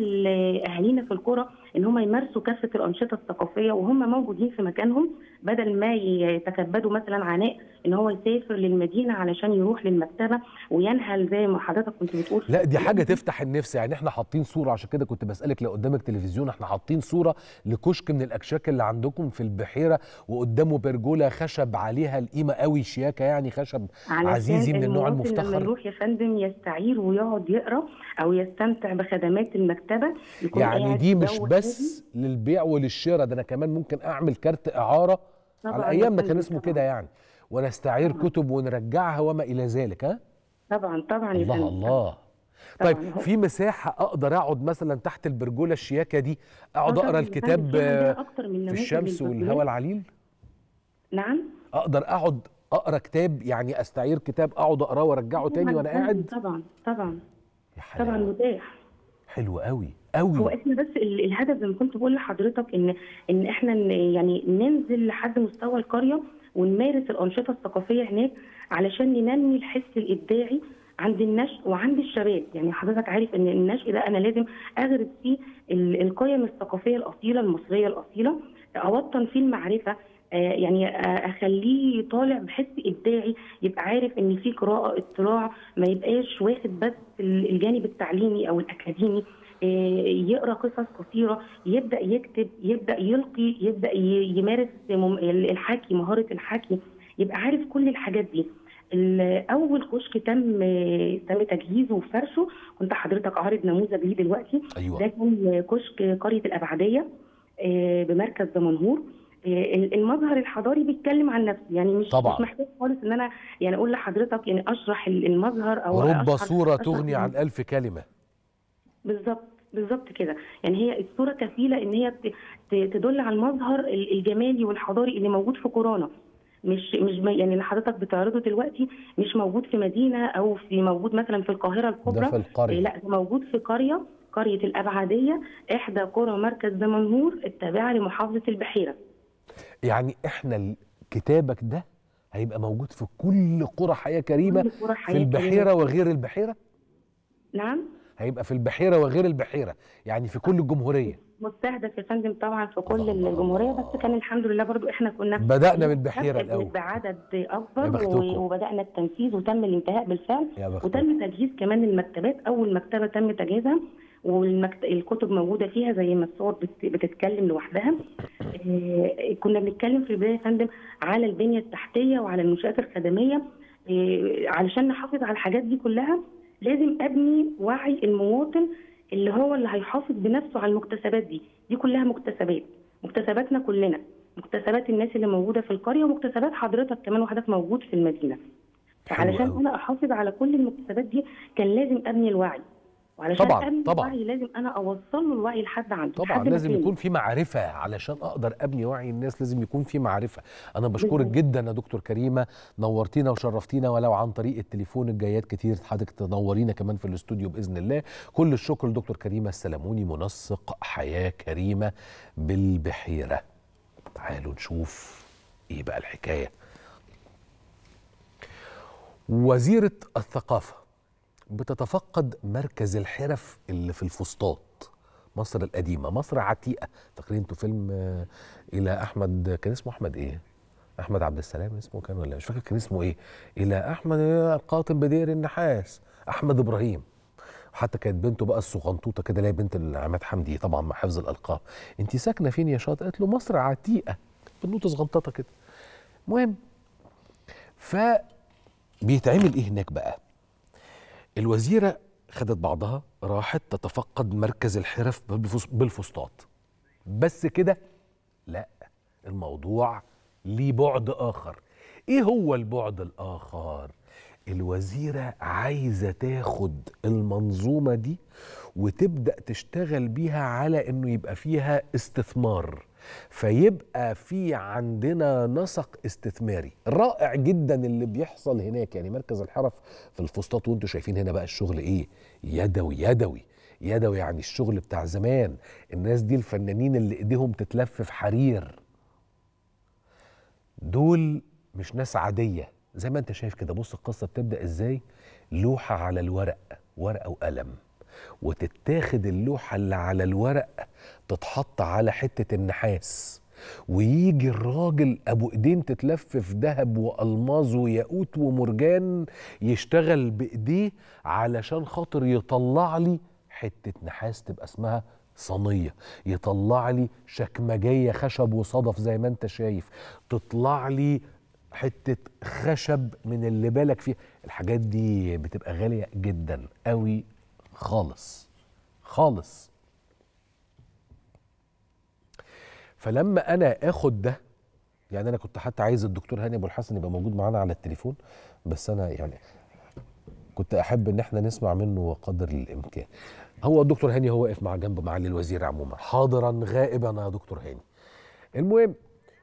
اهالينا في القرى ان هم يمارسوا كافه الانشطه الثقافيه وهم موجودين في مكانهم بدل ما يتكبدوا مثلا عناء ان هو يسافر للمدينه علشان يروح للمكتبه وينهل زي ما حضرتك كنت بتقول لا دي حاجه تفتح النفس يعني احنا حاطين صوره عشان كده كنت بسالك لو قدامك تلفزيون احنا حاطين صوره لكشك من الاكشاك اللي عندكم في البحيره وقدامه برجوله خشب عليها القيمه قوي شياكه يعني خشب عزيزي من النوع المفتخر لما يروح يا فندم يستعير ويقعد يقرا او يستمتع بخدمات المكتبه يعني دي مش بس بس للبيع وللشراء ده انا كمان ممكن اعمل كارت اعاره على ايام ما كان اسمه كده يعني ونستعير كتب ونرجعها وما الى ذلك ها طبعا طبعا الله يا الله طيب طبعاً. في مساحه اقدر اقعد مثلا تحت البرجوله الشياكه دي اقعد آه، اقرا طيب، الكتاب في الشمس والهواء العليل نعم اقدر اقعد اقرا كتاب يعني استعير كتاب اقعد اقراه وارجعه تاني وانا قاعد طبعا طبعا يا طبعا متاح حلو قوي قوي هو احنا بس الهدف زي ما كنت بقول لحضرتك ان ان احنا يعني ننزل لحد مستوى القريه ونمارس الانشطه الثقافيه هناك علشان ننمي الحس الابداعي عند النشء وعند الشباب يعني حضرتك عارف ان النشء ده انا لازم اغرب فيه القيم الثقافيه الاصيله المصريه الاصيله اوطن فيه المعرفه آه، يعني آه، اخليه طالع بحس ابداعي يبقى عارف ان في قراءه اطلاع ما يبقاش واخد بس الجانب التعليمي او الاكاديمي آه، يقرا قصص قصيره يبدا يكتب يبدا يلقي يبدا يمارس الحكي مهاره الحكي يبقى عارف كل الحاجات دي اول كشك تم تم تجهيزه وفرشه كنت حضرتك عارض نموذج ليه دلوقتي أيوة. ده كان كشك قريه الابعديه آه، بمركز دمنهور آه، المظهر الحضاري بيتكلم عن نفسه يعني مش طبعا. مش محتاج خالص ان انا يعني اقول لحضرتك يعني اشرح المظهر او رب صوره تغني عن الف كلمه بالظبط بالظبط كده يعني هي الصوره كفيله ان هي تدل على المظهر الجمالي والحضاري اللي موجود في قرانا مش مش يعني اللي حضرتك بتعرضه دلوقتي مش موجود في مدينه او في موجود مثلا في القاهره الكبرى ده في القرية. لا موجود في قريه قريه الابعديه احدى قرى مركز دمنهور التابعه لمحافظه البحيره يعني احنا كتابك ده هيبقى موجود في كل قرى حياه كريمه كل قرى حياة في البحيره كريمة. وغير البحيره نعم هيبقى في البحيره وغير البحيره يعني في كل الجمهوريه مستهدف يا فندم طبعا في كل الجمهوريه بس كان الحمد لله برضو احنا كنا بدانا من البحيره الاول بعدد اكبر وبدانا التنفيذ وتم الانتهاء بالفعل وتم تجهيز كمان المكتبات اول مكتبه تم تجهيزها والكتب موجوده فيها زي ما الصور بتتكلم لوحدها آه، كنا بنتكلم في البدايه يا فندم على البنيه التحتيه وعلى المنشات الخدميه آه، علشان نحافظ على الحاجات دي كلها لازم ابني وعي المواطن اللي هو اللي هيحافظ بنفسه على المكتسبات دي دي كلها مكتسبات مكتسباتنا كلنا مكتسبات الناس اللي موجوده في القريه ومكتسبات حضرتك كمان وحضرتك موجود في المدينه علشان انا احافظ على كل المكتسبات دي كان لازم ابني الوعي وعلشان طبعا طبعا الوعي لازم انا اوصل له الوعي لحد عنده طبعا لازم يكون في معرفه علشان اقدر ابني وعي الناس لازم يكون في معرفه انا بشكرك جدا يا دكتور كريمه نورتينا وشرفتينا ولو عن طريق التليفون الجايات كتير حضرتك تنورينا كمان في الاستوديو باذن الله كل الشكر لدكتور كريمه السلموني منسق حياه كريمه بالبحيره تعالوا نشوف ايه بقى الحكايه وزيره الثقافه بتتفقد مركز الحرف اللي في الفسطاط مصر القديمه مصر عتيقه فاكرين فيلم آه، الى احمد كان اسمه احمد ايه احمد عبد السلام اسمه كان ولا إيه؟ مش فاكر كان اسمه ايه الى احمد آه، القاتل بدير النحاس احمد ابراهيم حتى كانت بنته بقى الصغنطوطه كده اللي هي بنت عماد حمدي طبعا مع حفظ الالقاب انت ساكنه فين يا شاطئ قالت له مصر عتيقه بنوته صغنططه كده المهم ف بيتعمل ايه هناك بقى الوزيرة خدت بعضها راحت تتفقد مركز الحرف بالفسطاط بس كده لا الموضوع ليه بعد آخر إيه هو البعد الآخر؟ الوزيرة عايزة تاخد المنظومة دي وتبدأ تشتغل بيها على إنه يبقى فيها استثمار فيبقى في عندنا نسق استثماري رائع جدا اللي بيحصل هناك يعني مركز الحرف في الفسطاط وانتم شايفين هنا بقى الشغل ايه يدوي يدوي يدوي يعني الشغل بتاع زمان الناس دي الفنانين اللي ايديهم تتلف في حرير دول مش ناس عاديه زي ما انت شايف كده بص القصه بتبدا ازاي لوحه على الورق ورقه وقلم وتتاخد اللوحة اللي على الورق تتحط على حتة النحاس ويجي الراجل ابو ايدين تتلف في ذهب والماظ وياقوت ومرجان يشتغل بايديه علشان خاطر يطلع لي حته نحاس تبقى اسمها صينيه يطلع لي شكمجيه خشب وصدف زي ما انت شايف تطلع لي حته خشب من اللي بالك فيها الحاجات دي بتبقى غاليه جدا قوي خالص خالص فلما انا اخد ده يعني انا كنت حتى عايز الدكتور هاني ابو الحسن يبقى موجود معانا على التليفون بس انا يعني كنت احب ان احنا نسمع منه قدر الامكان هو الدكتور هاني هو واقف مع جنب معالي الوزير عموما حاضرا غائبا يا دكتور هاني المهم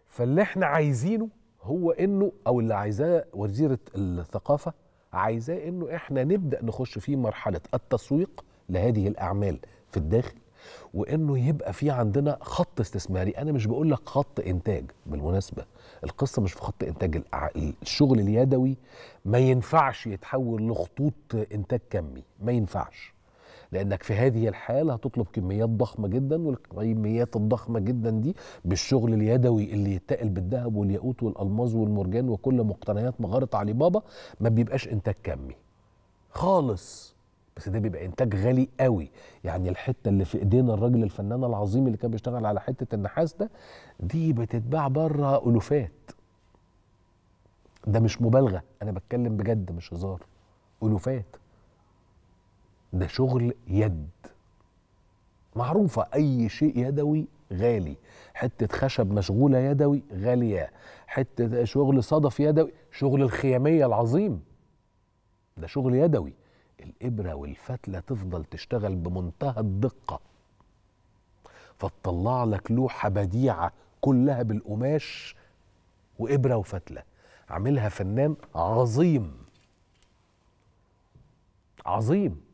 فاللي احنا عايزينه هو انه او اللي عايزاه وزيره الثقافه عايزاه انه احنا نبدا نخش في مرحله التسويق لهذه الاعمال في الداخل وانه يبقى في عندنا خط استثماري انا مش بقول لك خط انتاج بالمناسبه القصه مش في خط انتاج الشغل اليدوي ما ينفعش يتحول لخطوط انتاج كمي ما ينفعش لانك في هذه الحاله هتطلب كميات ضخمه جدا والكميات الضخمه جدا دي بالشغل اليدوي اللي يتقل بالذهب والياقوت والالماظ والمرجان وكل مقتنيات مغاره علي بابا ما بيبقاش انتاج كمي خالص بس ده بيبقى انتاج غالي قوي يعني الحته اللي في ايدينا الراجل الفنان العظيم اللي كان بيشتغل على حته النحاس ده دي بتتباع بره الوفات ده مش مبالغه انا بتكلم بجد مش هزار الوفات ده شغل يد معروفة أي شيء يدوي غالي حتة خشب مشغولة يدوي غالية حتة شغل صدف يدوي شغل الخيامية العظيم ده شغل يدوي الإبرة والفتلة تفضل تشتغل بمنتهى الدقة فتطلع لك لوحة بديعة كلها بالقماش وإبرة وفتلة عاملها فنان عظيم عظيم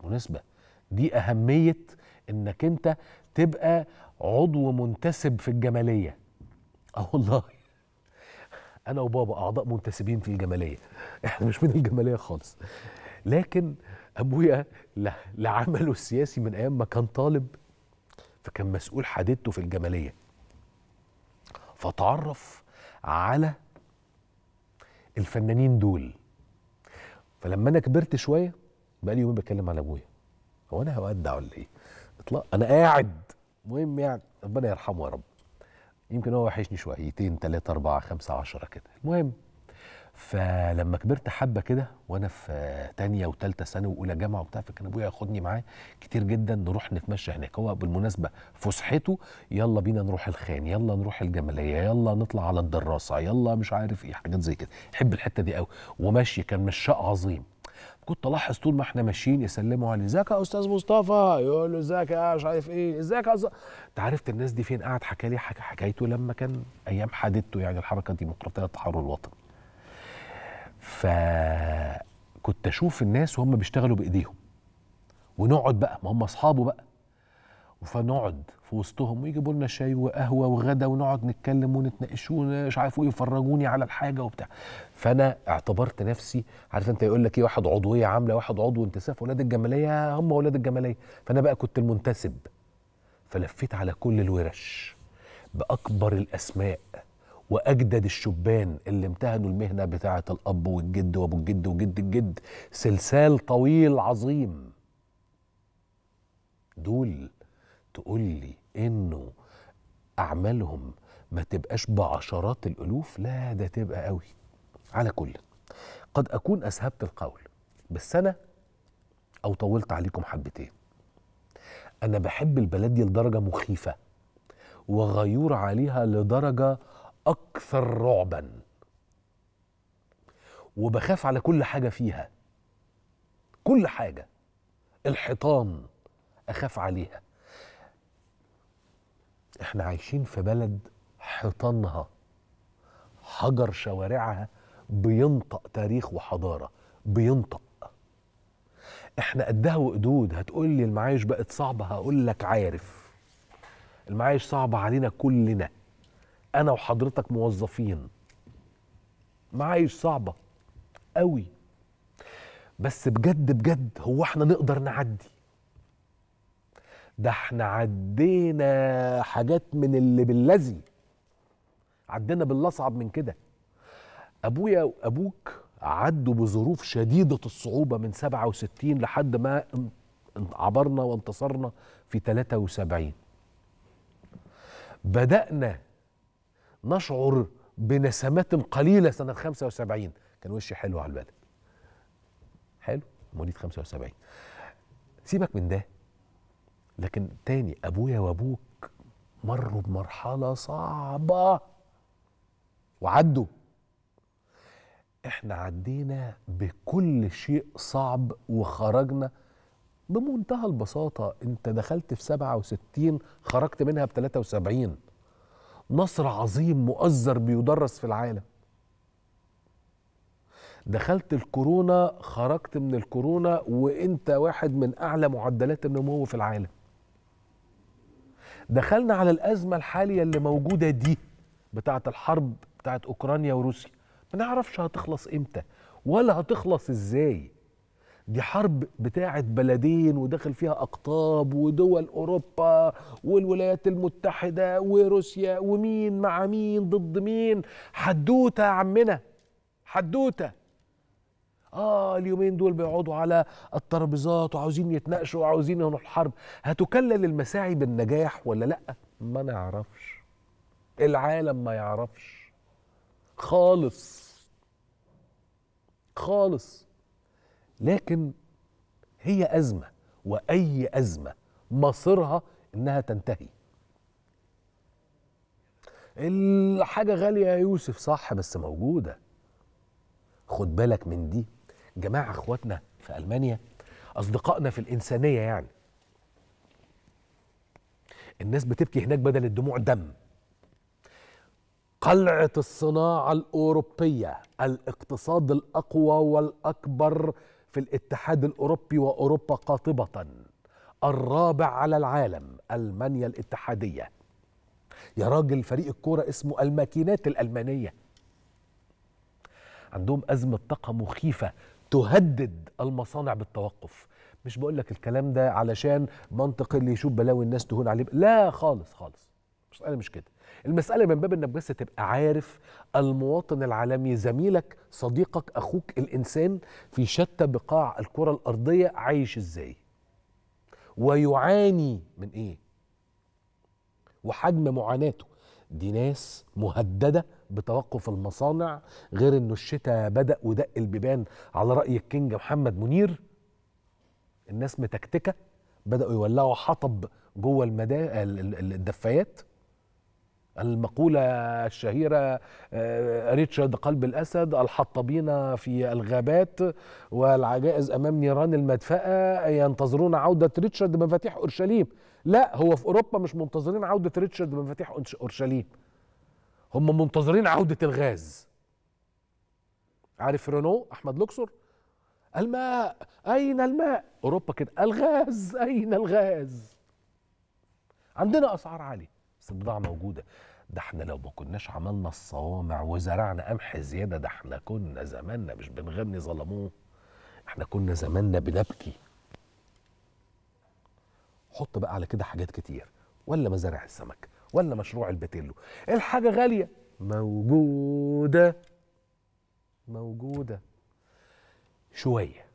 بالمناسبة دي أهمية إنك أنت تبقى عضو منتسب في الجمالية اه والله أنا وبابا أعضاء منتسبين في الجمالية إحنا مش من الجمالية خالص لكن أبويا لعمله السياسي من أيام ما كان طالب فكان مسؤول حديثته في الجمالية فتعرف على الفنانين دول فلما انا كبرت شويه بقالي يومين بتكلم على ابويا هو انا هودع ولا ايه؟ اطلاق انا قاعد مهم يعني ربنا يرحمه يا رب يمكن هو وحشني شويتين ثلاثة أربعة خمسة عشرة كده المهم فلما كبرت حبة كده وأنا في تانية وتالتة ثانوي وأولى جامعة وبتاع فكان أبويا ياخدني معاه كتير جدا نروح نتمشى هناك هو بالمناسبة فسحته يلا بينا نروح الخان يلا نروح الجمالية يلا نطلع على الدراسة يلا مش عارف إيه حاجات زي كده يحب الحتة دي قوي ومشي كان مشاء عظيم كنت الاحظ طول ما احنا ماشيين يسلموا عليه ازيك يا استاذ مصطفى يقول له ازيك يا مش عارف ايه ازيك يا انت عرفت الناس دي فين قعد حكى لي حكا حكايته لما كان ايام حادثته يعني الحركه الديمقراطيه للتحرر الوطني فكنت اشوف الناس وهم بيشتغلوا بايديهم ونقعد بقى ما هم اصحابه بقى فنقعد في وسطهم ويجيبوا لنا شاي وقهوه وغدا ونقعد نتكلم ونتناقش ومش عارف ايه على الحاجه وبتاع فانا اعتبرت نفسي عارف انت يقول لك ايه واحد عضويه عامله واحد عضو انتساب اولاد الجماليه هم اولاد الجماليه فانا بقى كنت المنتسب فلفيت على كل الورش باكبر الاسماء واجدد الشبان اللي امتهنوا المهنه بتاعه الاب والجد وابو الجد وجد الجد سلسال طويل عظيم دول تقول لي انه اعمالهم ما تبقاش بعشرات الالوف لا ده تبقى قوي على كل قد اكون اسهبت القول بس انا او طولت عليكم حبتين انا بحب البلد دي لدرجه مخيفه وغيور عليها لدرجه اكثر رعبا وبخاف على كل حاجه فيها كل حاجه الحيطان اخاف عليها احنا عايشين في بلد حيطانها حجر شوارعها بينطق تاريخ وحضارة بينطق احنا قدها وقدود هتقول لي المعايش بقت صعبة هقول لك عارف المعايش صعبة علينا كلنا انا وحضرتك موظفين معايش صعبة قوي بس بجد بجد هو احنا نقدر نعدي ده احنا عدينا حاجات من اللي باللذي عدينا بالاصعب من كده ابويا وابوك عدوا بظروف شديده الصعوبه من 67 لحد ما عبرنا وانتصرنا في 73 بدانا نشعر بنسمات قليله سنه 75 كان وشي حلو على البلد حلو مواليد 75 سيبك من ده لكن تاني ابويا وابوك مروا بمرحله صعبه وعدوا احنا عدينا بكل شيء صعب وخرجنا بمنتهى البساطة انت دخلت في 67 خرجت منها ب 73 نصر عظيم مؤزر بيدرس في العالم دخلت الكورونا خرجت من الكورونا وانت واحد من اعلى معدلات النمو في العالم دخلنا على الازمه الحاليه اللي موجوده دي بتاعه الحرب بتاعه اوكرانيا وروسيا ما نعرفش هتخلص امتى ولا هتخلص ازاي دي حرب بتاعه بلدين وداخل فيها اقطاب ودول اوروبا والولايات المتحده وروسيا ومين مع مين ضد مين حدوته يا عمنا حدوته اه اليومين دول بيقعدوا على الترابيزات وعاوزين يتناقشوا وعاوزين يهنوا الحرب هتكلل المساعي بالنجاح ولا لا ما نعرفش العالم ما يعرفش خالص خالص لكن هي ازمه واي ازمه مصيرها انها تنتهي الحاجه غاليه يا يوسف صح بس موجوده خد بالك من دي جماعه اخواتنا في المانيا اصدقائنا في الانسانيه يعني الناس بتبكي هناك بدل الدموع دم قلعه الصناعه الاوروبيه الاقتصاد الاقوى والاكبر في الاتحاد الاوروبي واوروبا قاطبه الرابع على العالم المانيا الاتحاديه يا راجل فريق الكوره اسمه الماكينات الالمانيه عندهم ازمه طاقه مخيفه تهدد المصانع بالتوقف مش بقول لك الكلام ده علشان منطق اللي يشوف بلاوي الناس تهون عليه لا خالص خالص المسألة مش كده المسألة من باب انك بس تبقى عارف المواطن العالمي زميلك صديقك اخوك الانسان في شتى بقاع الكرة الارضية عايش ازاي ويعاني من ايه وحجم معاناته دي ناس مهدده بتوقف المصانع غير انه الشتاء بدا ودق البيبان على راي الكينج محمد منير الناس متكتكه بداوا يولعوا حطب جوه المدا الدفايات المقولة الشهيرة آه، ريتشارد قلب الأسد الحطبين في الغابات والعجائز أمام نيران المدفأة ينتظرون عودة ريتشارد مفاتيح أورشليم لا هو في اوروبا مش منتظرين عوده ريتشارد بمفاتيح اورشليم هم منتظرين عوده الغاز عارف رينو احمد لوكسور الماء اين الماء اوروبا كده الغاز اين الغاز عندنا اسعار عاليه بس البضاعه موجوده ده احنا لو ما كناش عملنا الصوامع وزرعنا قمح زياده ده احنا كنا زماننا مش بنغني ظلموه احنا كنا زماننا بنبكي حط بقى على كده حاجات كتير ولا مزارع السمك ولا مشروع البتيلو الحاجه غاليه موجوده موجوده شويه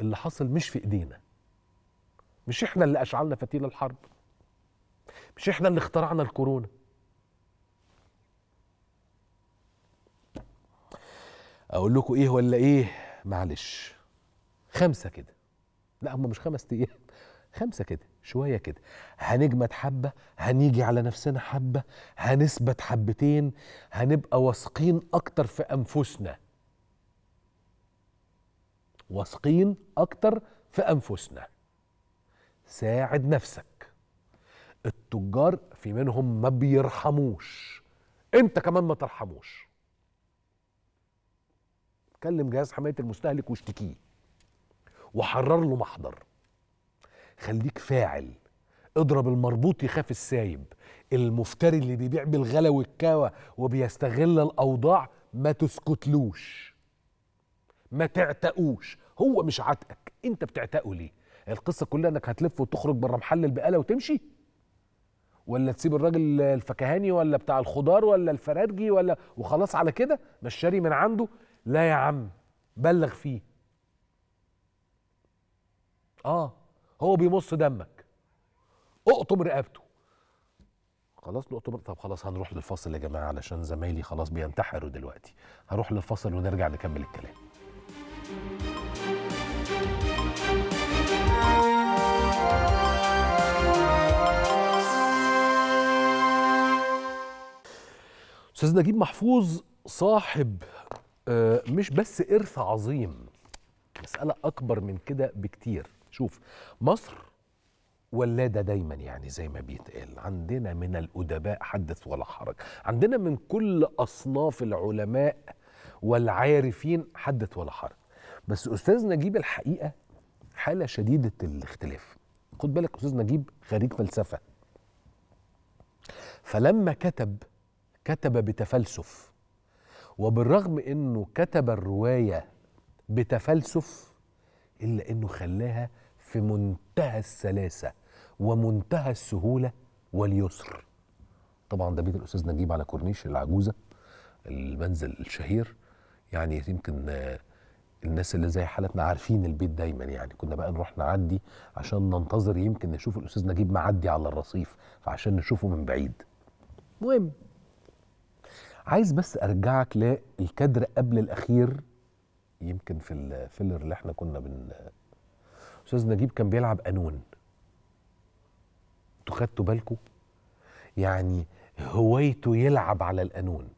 اللي حصل مش في ايدينا مش احنا اللي اشعلنا فتيل الحرب مش احنا اللي اخترعنا الكورونا اقول لكم ايه ولا ايه معلش خمسه كده لا هم مش خمس ايام خمسه كده شويه كده هنجمد حبه هنيجي على نفسنا حبه هنثبت حبتين هنبقى واثقين اكتر في انفسنا واثقين اكتر في انفسنا ساعد نفسك التجار في منهم ما بيرحموش انت كمان ما ترحموش كلم جهاز حمايه المستهلك واشتكيه وحرر له محضر خليك فاعل اضرب المربوط يخاف السايب المفتري اللي بيبيع بالغلا والكاوى وبيستغل الاوضاع ما تسكتلوش ما تعتقوش هو مش عاتقك انت بتعتقه ليه القصه كلها انك هتلف وتخرج بره محل البقاله وتمشي ولا تسيب الراجل الفكهاني ولا بتاع الخضار ولا الفرارجي ولا وخلاص على كده مش شاري من عنده لا يا عم بلغ فيه اه هو بيمص دمك اقطم رقبته خلاص نقطة طب خلاص هنروح للفصل يا جماعة علشان زمايلي خلاص بينتحروا دلوقتي هروح للفصل ونرجع نكمل الكلام استاذ نجيب محفوظ صاحب آه، مش بس ارث عظيم مساله اكبر من كده بكتير شوف مصر ولادة دايما يعني زي ما بيتقال عندنا من الأدباء حدث ولا حرج عندنا من كل أصناف العلماء والعارفين حدث ولا حرج بس أستاذ نجيب الحقيقة حالة شديدة الاختلاف خد بالك أستاذ نجيب خريج فلسفة فلما كتب كتب بتفلسف وبالرغم أنه كتب الرواية بتفلسف إلا أنه خلاها في منتهى السلاسه ومنتهى السهوله واليسر طبعا ده بيت الاستاذ نجيب على كورنيش العجوزه المنزل الشهير يعني يمكن الناس اللي زي حالتنا عارفين البيت دايما يعني كنا بقى نروح نعدي عشان ننتظر يمكن نشوف الاستاذ نجيب معدي على الرصيف فعشان نشوفه من بعيد مهم عايز بس ارجعك للكادر قبل الاخير يمكن في الفيلر اللي احنا كنا بن استاذ نجيب كان بيلعب قانون انتوا خدتوا بالكم يعني هوايته يلعب على القانون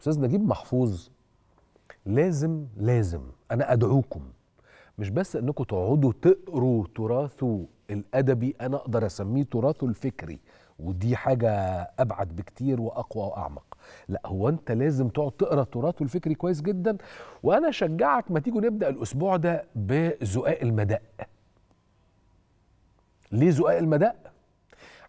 استاذ نجيب محفوظ لازم لازم انا ادعوكم مش بس انكم تقعدوا تقروا تراثه الادبي انا اقدر اسميه تراثه الفكري ودي حاجه ابعد بكتير واقوى واعمق لا هو انت لازم تقعد تقرا تراثه الفكري كويس جدا وانا اشجعك ما تيجوا نبدا الاسبوع ده بزقاق المدق ليه زقاق المدق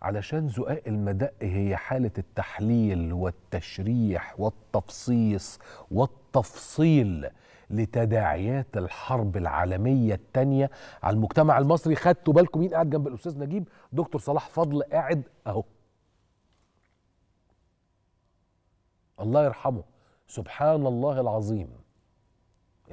علشان زقاق المدق هي حالة التحليل والتشريح والتفصيص والتفصيل لتداعيات الحرب العالمية الثانية على المجتمع المصري خدتوا بالكم مين قاعد جنب الأستاذ نجيب دكتور صلاح فضل قاعد أهو الله يرحمه سبحان الله العظيم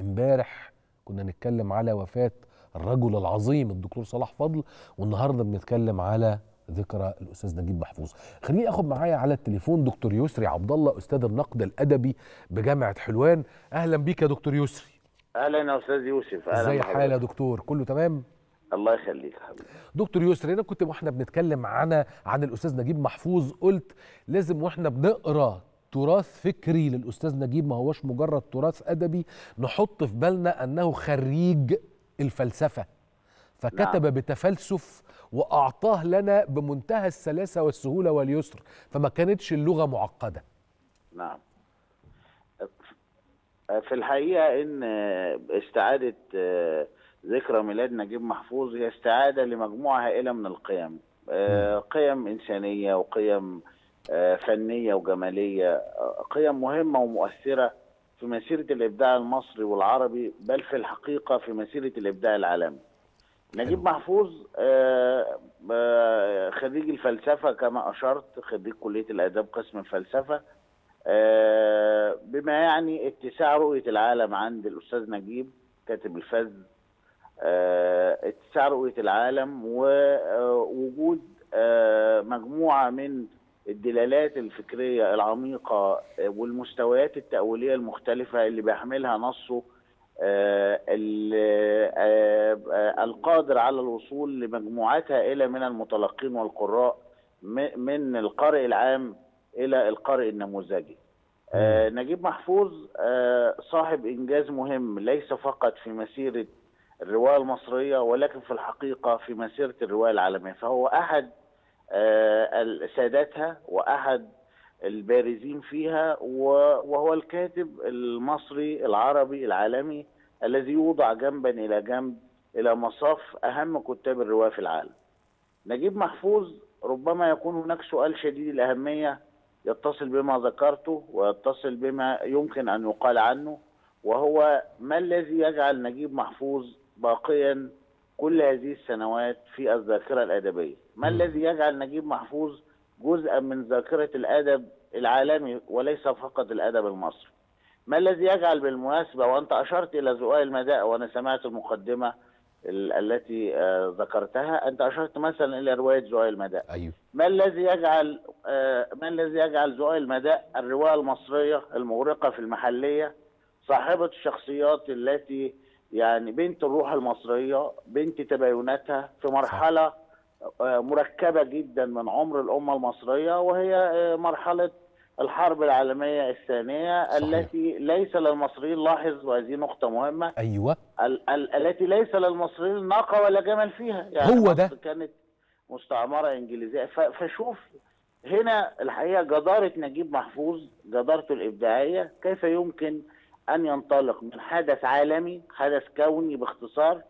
امبارح كنا نتكلم على وفاة الرجل العظيم الدكتور صلاح فضل والنهارده بنتكلم على ذكرى الاستاذ نجيب محفوظ خليني اخد معايا على التليفون دكتور يسري عبد الله استاذ النقد الادبي بجامعه حلوان اهلا بيك يا دكتور يسري اهلا يا استاذ يوسف اهلا ازي الحال يا دكتور كله تمام الله يخليك حبيبي دكتور يسري انا كنت واحنا بنتكلم عن عن الاستاذ نجيب محفوظ قلت لازم واحنا بنقرا تراث فكري للاستاذ نجيب ما هوش مجرد تراث ادبي نحط في بالنا انه خريج الفلسفه فكتب لا. نعم. بتفلسف واعطاه لنا بمنتهى السلاسه والسهوله واليسر فما كانتش اللغه معقده نعم في الحقيقه ان استعاده ذكرى ميلاد نجيب محفوظ هي استعاده لمجموعه هائله من القيم قيم انسانيه وقيم آه، فنيه وجماليه آه، قيم مهمه ومؤثره في مسيره الابداع المصري والعربي بل في الحقيقه في مسيره الابداع العالمي نجيب محفوظ آه، خريج الفلسفه كما اشرت خريج كليه الاداب قسم الفلسفه بما يعني اتساع رؤيه العالم عند الاستاذ نجيب كاتب الفذ اتساع رؤيه العالم ووجود مجموعه من الدلالات الفكريه العميقه آه، والمستويات التاويليه المختلفه اللي بيحملها نصه آه، آه، القادر على الوصول لمجموعتها الى من المتلقين والقراء من القارئ العام الى القارئ النموذجي. نجيب محفوظ صاحب انجاز مهم ليس فقط في مسيره الروايه المصريه ولكن في الحقيقه في مسيره الروايه العالميه فهو احد آه، سادتها واحد البارزين فيها وهو الكاتب المصري العربي العالمي الذي يوضع جنبا الى جنب الى مصاف اهم كتاب الروايه في العالم. نجيب محفوظ ربما يكون هناك سؤال شديد الاهميه يتصل بما ذكرته ويتصل بما يمكن ان يقال عنه وهو ما الذي يجعل نجيب محفوظ باقيا كل هذه السنوات في الذاكرة الأدبية ما م. الذي يجعل نجيب محفوظ جزءا من ذاكرة الأدب العالمي وليس فقط الأدب المصري ما الذي يجعل بالمناسبة وأنت أشرت إلى زؤاء المداء وأنا سمعت المقدمة التي آه، ذكرتها أنت أشرت مثلا إلى رواية زؤاء المداء أيوه. ما الذي يجعل آه، ما الذي يجعل زؤاء المداء الرواية المصرية المغرقة في المحلية صاحبة الشخصيات التي يعني بنت الروح المصرية بنت تبايناتها في مرحلة آه، مركبة جدا من عمر الأمة المصرية وهي آه، مرحلة الحرب العالمية الثانية صحيح. التي ليس للمصريين لاحظ وهذه نقطة مهمة أيوة ال ال التي ليس للمصريين ناقة ولا جمل فيها يعني هو ده كانت مستعمرة إنجليزية فشوف هنا الحقيقة جدارة نجيب محفوظ جدارته الإبداعية كيف يمكن أن ينطلق من حدث عالمي حدث كوني باختصار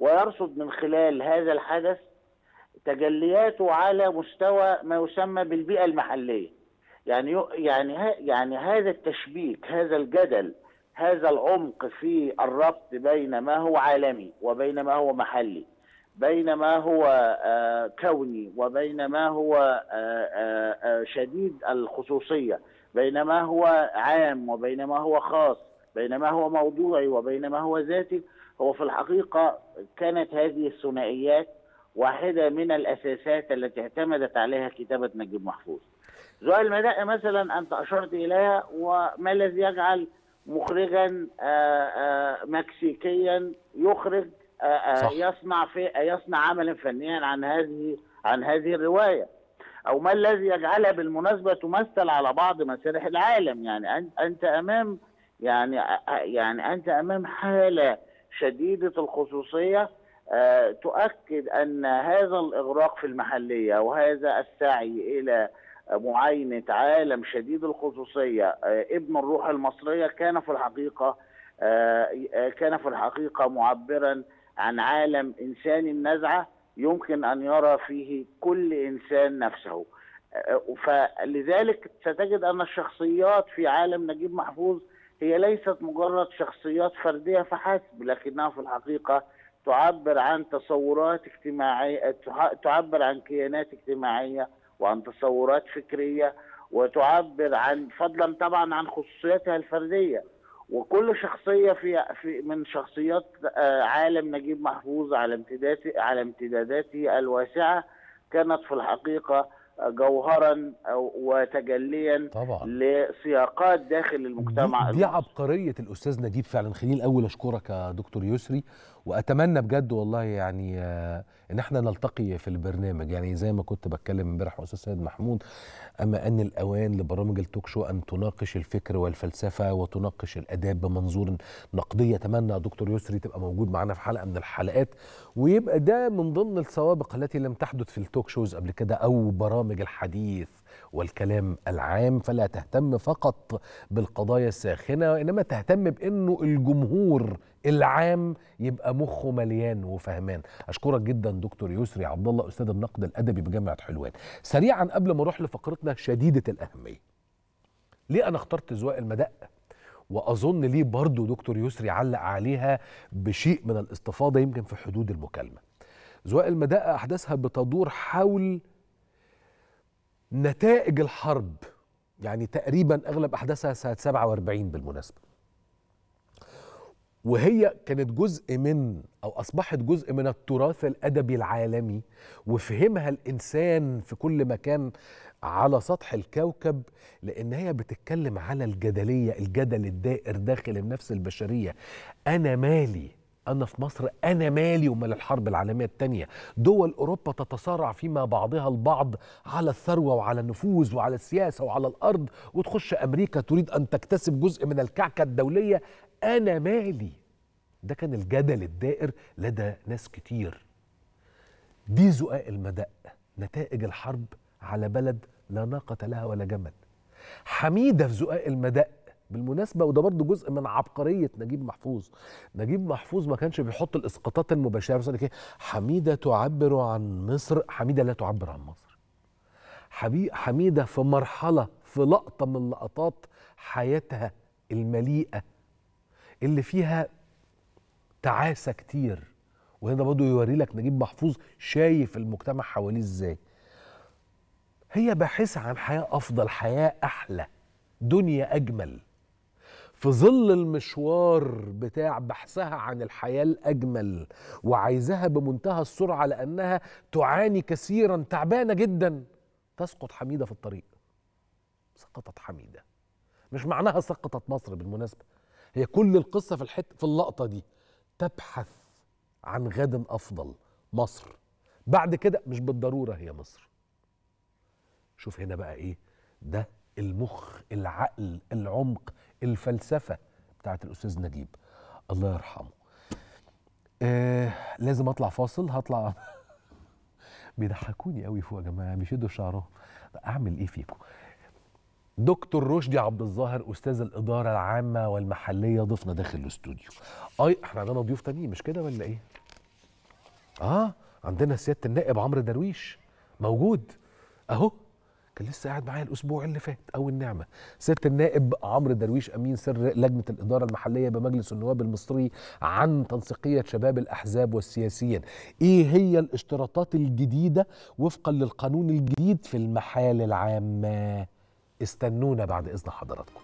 ويرصد من خلال هذا الحدث تجلياته على مستوى ما يسمى بالبيئة المحلية يعني يعني يعني هذا التشبيك هذا الجدل هذا العمق في الربط بين ما هو عالمي وبين ما هو محلي بين ما هو آه، كوني وبين ما هو آه، آه، شديد الخصوصية بين ما هو عام وبين ما هو خاص بين ما هو موضوعي وبين ما هو ذاتي هو في الحقيقة كانت هذه الثنائيات واحدة من الأساسات التي اعتمدت عليها كتابة نجيب محفوظ زؤال المدائي مثلا أنت أشرت إليها وما الذي يجعل مخرجا آه، آه، مكسيكيا يخرج آه، يصنع في يصنع عملا فنيا عن هذه عن هذه الروايه او ما الذي يجعلها بالمناسبه تمثل على بعض مسارح العالم يعني انت امام يعني يعني انت امام حاله شديده الخصوصيه تؤكد ان هذا الاغراق في المحليه وهذا السعي الى معاينه عالم شديد الخصوصيه ابن الروح المصريه كان في الحقيقه كان في الحقيقه معبرا عن عالم انساني النزعه يمكن ان يرى فيه كل انسان نفسه فلذلك ستجد ان الشخصيات في عالم نجيب محفوظ هي ليست مجرد شخصيات فرديه فحسب لكنها في الحقيقه تعبر عن تصورات اجتماعيه تعبر عن كيانات اجتماعيه وعن تصورات فكريه وتعبر عن فضلا طبعا عن خصوصيتها الفرديه وكل شخصيه في, في من شخصيات آه، عالم نجيب محفوظ على امتداداته على امتداداته الواسعه كانت في الحقيقه جوهرا وتجليا طبعا. لسياقات داخل المجتمع دي, دي عبقريه الاستاذ نجيب فعلا خليني الاول اشكرك يا دكتور يسري واتمنى بجد والله يعني آه، ان احنا نلتقي في البرنامج يعني زي ما كنت بتكلم امبارح مع استاذ سيد محمود اما ان الاوان لبرامج التوك شو ان تناقش الفكر والفلسفه وتناقش الاداب بمنظور نقدي اتمنى دكتور يسري تبقى موجود معانا في حلقه من الحلقات ويبقى ده من ضمن السوابق التي لم تحدث في التوك شوز قبل كده او برامج الحديث والكلام العام فلا تهتم فقط بالقضايا الساخنه وانما تهتم بانه الجمهور العام يبقى مخه مليان وفهمان اشكرك جدا دكتور يسري عبد الله استاذ النقد الادبي بجامعه حلوان سريعا قبل ما اروح لفقرتنا شديده الاهميه ليه انا اخترت زواق المدق واظن ليه برضو دكتور يسري علق عليها بشيء من الاستفاضه يمكن في حدود المكالمه زواق المدقه احداثها بتدور حول نتائج الحرب يعني تقريبا اغلب احداثها سنه 47 بالمناسبه وهي كانت جزء من او اصبحت جزء من التراث الادبي العالمي وفهمها الانسان في كل مكان على سطح الكوكب لان هي بتتكلم على الجدليه الجدل الدائر داخل النفس البشريه انا مالي أنا في مصر أنا مالي ومال الحرب العالمية الثانية دول أوروبا تتصارع فيما بعضها البعض على الثروة وعلى النفوذ وعلى السياسة وعلى الأرض وتخش أمريكا تريد أن تكتسب جزء من الكعكة الدولية أنا مالي ده كان الجدل الدائر لدى ناس كتير دي زقاق المدق نتائج الحرب على بلد لا ناقة لها ولا جمل حميدة في زقاق المدق بالمناسبه وده برضو جزء من عبقريه نجيب محفوظ نجيب محفوظ ما كانش بيحط الاسقاطات المباشره مثلا ايه حميده تعبر عن مصر حميده لا تعبر عن مصر حميده في مرحله في لقطه من لقطات حياتها المليئه اللي فيها تعاسه كتير وهنا برضو يوري لك نجيب محفوظ شايف المجتمع حواليه ازاي هي باحثه عن حياه افضل حياه احلى دنيا اجمل في ظل المشوار بتاع بحثها عن الحياة الأجمل وعايزاها بمنتهى السرعة لأنها تعاني كثيرا تعبانة جدا تسقط حميدة في الطريق سقطت حميدة مش معناها سقطت مصر بالمناسبة هي كل القصة في الحت في اللقطة دي تبحث عن غد أفضل مصر بعد كده مش بالضرورة هي مصر شوف هنا بقى إيه ده المخ العقل العمق الفلسفه بتاعت الاستاذ نجيب الله يرحمه آه لازم اطلع فاصل هطلع (laughs) بيضحكوني قوي فوق يا جماعه بيشدوا شعرهم اعمل ايه فيكم دكتور رشدي عبد الظاهر استاذ الاداره العامه والمحليه ضيفنا داخل الاستوديو اي احنا عندنا ضيوف تانيين مش كده ولا ايه اه عندنا سياده النائب عمرو درويش موجود اهو كان لسه قاعد معايا الاسبوع اللي فات او النعمه سياده النائب عمرو درويش امين سر لجنه الاداره المحليه بمجلس النواب المصري عن تنسيقيه شباب الاحزاب والسياسيين ايه هي الاشتراطات الجديده وفقا للقانون الجديد في المحال العامه استنونا بعد اذن حضراتكم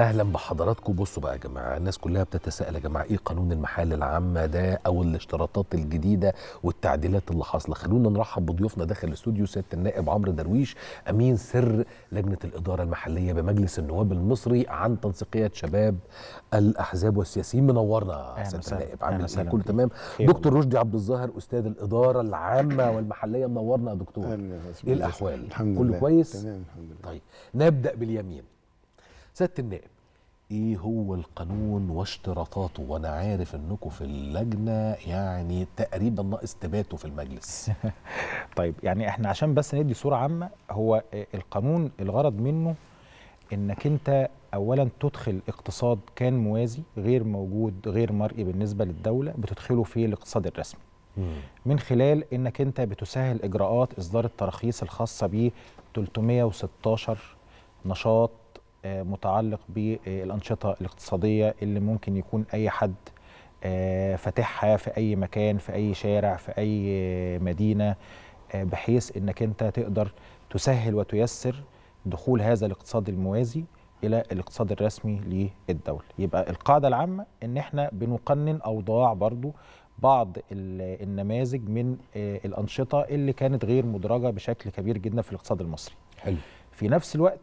اهلا بحضراتكم بصوا بقى يا جماعه الناس كلها بتتساءل يا جماعه ايه قانون المحال العامه ده او الاشتراطات الجديده والتعديلات اللي حاصله خلونا نرحب بضيوفنا داخل الاستوديو سياده النائب عمرو درويش امين سر لجنه الاداره المحليه بمجلس النواب المصري عن تنسيقيه شباب الاحزاب والسياسيين منورنا سياده النائب عامل ايه كله تمام دكتور رشدي عبد الظاهر استاذ الاداره العامه والمحليه منورنا يا دكتور ايه الاحوال الحمد كله لله. كويس تمام الحمد لله طيب نبدا باليمين سياده النائب ايه هو القانون واشتراطاته وانا عارف انكم في اللجنه يعني تقريبا ناقص تباته في المجلس (laughs) طيب يعني احنا عشان بس ندي صوره عامه هو القانون الغرض منه انك انت اولا تدخل اقتصاد كان موازي غير موجود غير مرئي بالنسبه للدوله بتدخله في الاقتصاد الرسمي من خلال انك انت بتسهل اجراءات اصدار التراخيص الخاصه ب 316 نشاط متعلق بالانشطه الاقتصاديه اللي ممكن يكون اي حد آه، فاتحها في اي مكان في اي شارع في اي مدينه آه، بحيث انك انت تقدر تسهل وتيسر دخول هذا الاقتصاد الموازي الى الاقتصاد الرسمي للدوله يبقى القاعده العامه ان احنا بنقنن اوضاع برضو بعض النماذج من آه، الانشطه اللي كانت غير مدرجه بشكل كبير جدا في الاقتصاد المصري حلو في نفس الوقت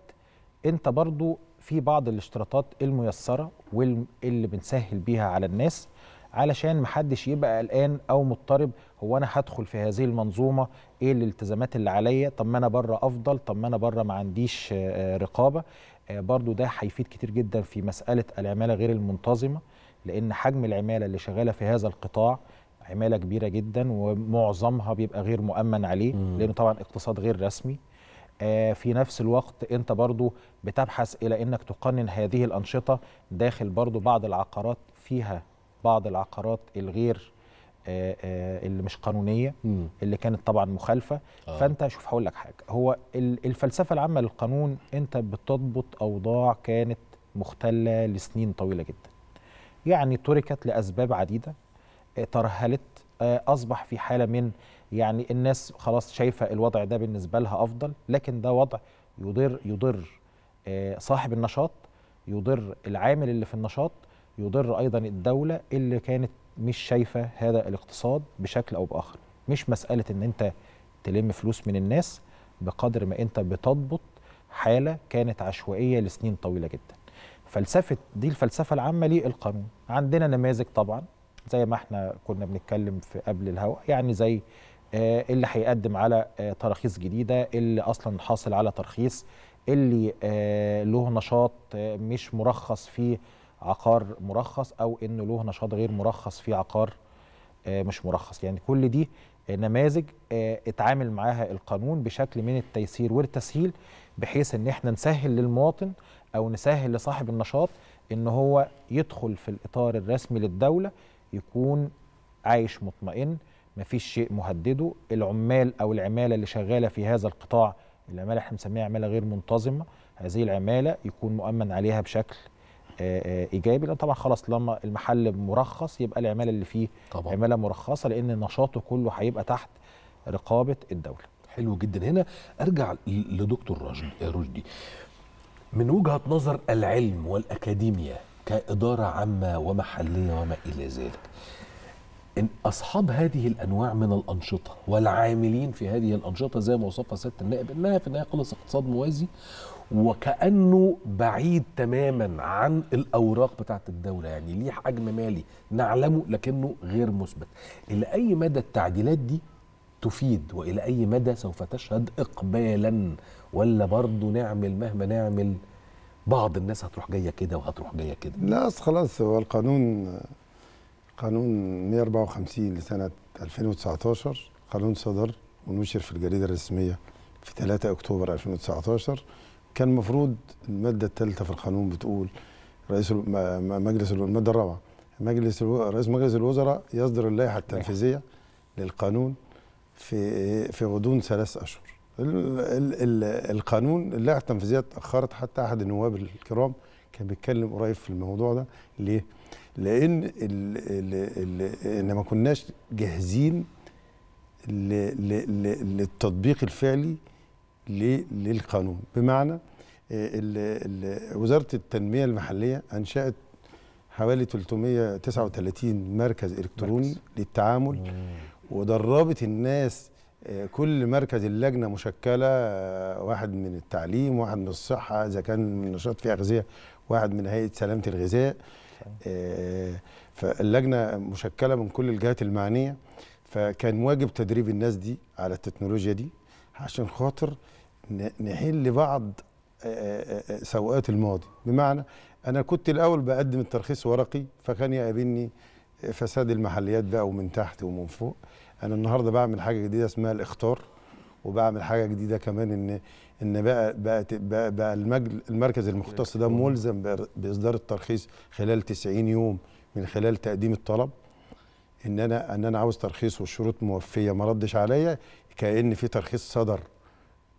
انت برضو في بعض الاشتراطات الميسره واللي بنسهل بيها على الناس علشان محدش يبقى قلقان او مضطرب هو انا هدخل في هذه المنظومه ايه الالتزامات اللي عليا طب ما انا بره افضل طب ما انا بره ما عنديش آه، آه، رقابه آه، برضو ده هيفيد كتير جدا في مساله العماله غير المنتظمه لان حجم العماله اللي شغاله في هذا القطاع عماله كبيره جدا ومعظمها بيبقى غير مؤمن عليه لانه طبعا اقتصاد غير رسمي آه، في نفس الوقت انت برضو بتبحث الى انك تقنن هذه الانشطه داخل برضو بعض العقارات فيها بعض العقارات الغير آه، آه، اللي مش قانونيه اللي كانت طبعا مخالفه فانت شوف هقول لك حاجه هو الفلسفه العامه للقانون انت بتضبط اوضاع كانت مختله لسنين طويله جدا يعني تركت لاسباب عديده ترهلت اصبح في حاله من يعني الناس خلاص شايفه الوضع ده بالنسبه لها افضل لكن ده وضع يضر يضر آه، صاحب النشاط يضر العامل اللي في النشاط يضر ايضا الدوله اللي كانت مش شايفه هذا الاقتصاد بشكل او باخر مش مساله ان انت تلم فلوس من الناس بقدر ما انت بتضبط حاله كانت عشوائيه لسنين طويله جدا فلسفه دي الفلسفه العامه للقانون عندنا نماذج طبعا زي ما احنا كنا بنتكلم في قبل الهواء يعني زي آه، اللي هيقدم على آه، تراخيص جديده اللي اصلا حاصل على ترخيص اللي آه، له نشاط مش مرخص في عقار مرخص او انه له نشاط غير مرخص في عقار مش مرخص يعني كل دي نماذج اتعامل معاها القانون بشكل من التيسير والتسهيل بحيث ان احنا نسهل للمواطن او نسهل لصاحب النشاط ان هو يدخل في الاطار الرسمي للدوله يكون عايش مطمئن مفيش شيء مهدده العمال أو العمالة اللي شغالة في هذا القطاع العمالة احنا بنسميها عمالة غير منتظمة هذه العمالة يكون مؤمن عليها بشكل آه، آه، ايجابي لان طبعا خلاص لما المحل مرخص يبقى العماله اللي فيه طبعا. عماله مرخصه لان نشاطه كله هيبقى تحت رقابه الدوله حلو جدا هنا ارجع لدكتور رشدي آه، رشدي من وجهه نظر العلم والاكاديميا كاداره عامه ومحليه وما الى ذلك إن أصحاب هذه الأنواع من الأنشطة والعاملين في هذه الأنشطة زي ما وصفها سيادة النائب إنها في النهاية خلص اقتصاد موازي وكأنه بعيد تماما عن الأوراق بتاعة الدولة يعني ليه حجم مالي نعلمه لكنه غير مثبت إلى أي مدى التعديلات دي تفيد وإلى أي مدى سوف تشهد إقبالا ولا برضه نعمل مهما نعمل بعض الناس هتروح جايه كده وهتروح جايه كده لا خلاص هو القانون قانون 154 لسنة 2019 قانون صدر ونشر في الجريدة الرسمية في 3 أكتوبر 2019 كان مفروض المادة الثالثة في القانون بتقول رئيس مجلس المادة الرابعة مجلس رئيس مجلس الوزراء يصدر اللائحة التنفيذية للقانون في في غضون ثلاث أشهر القانون اللائحة التنفيذية اتأخرت حتى أحد النواب الكرام كان بيتكلم قريب في الموضوع ده ليه؟ لان ان ما كناش جاهزين للتطبيق الفعلي للقانون بمعنى آه، وزاره التنميه المحليه انشات حوالي 339 مركز الكتروني مركز. للتعامل ودربت الناس آه، كل مركز اللجنه مشكله آه، واحد من التعليم واحد من الصحه اذا كان من نشاط في اغذيه واحد من هيئه سلامه الغذاء آه، فاللجنه مشكله من كل الجهات المعنيه فكان واجب تدريب الناس دي على التكنولوجيا دي عشان خاطر نحل بعض آه، آه، سوءات الماضي بمعنى انا كنت الاول بقدم الترخيص ورقي فكان يقابلني فساد المحليات بقى ومن تحت ومن فوق انا النهارده بعمل حاجه جديده اسمها الاختار وبعمل حاجه جديده كمان ان ان بقى بقى بقى, بقى المركز المختص ده ملزم باصدار الترخيص خلال 90 يوم من خلال تقديم الطلب ان انا ان انا عاوز ترخيص والشروط موفيه ما ردش عليا كان في ترخيص صدر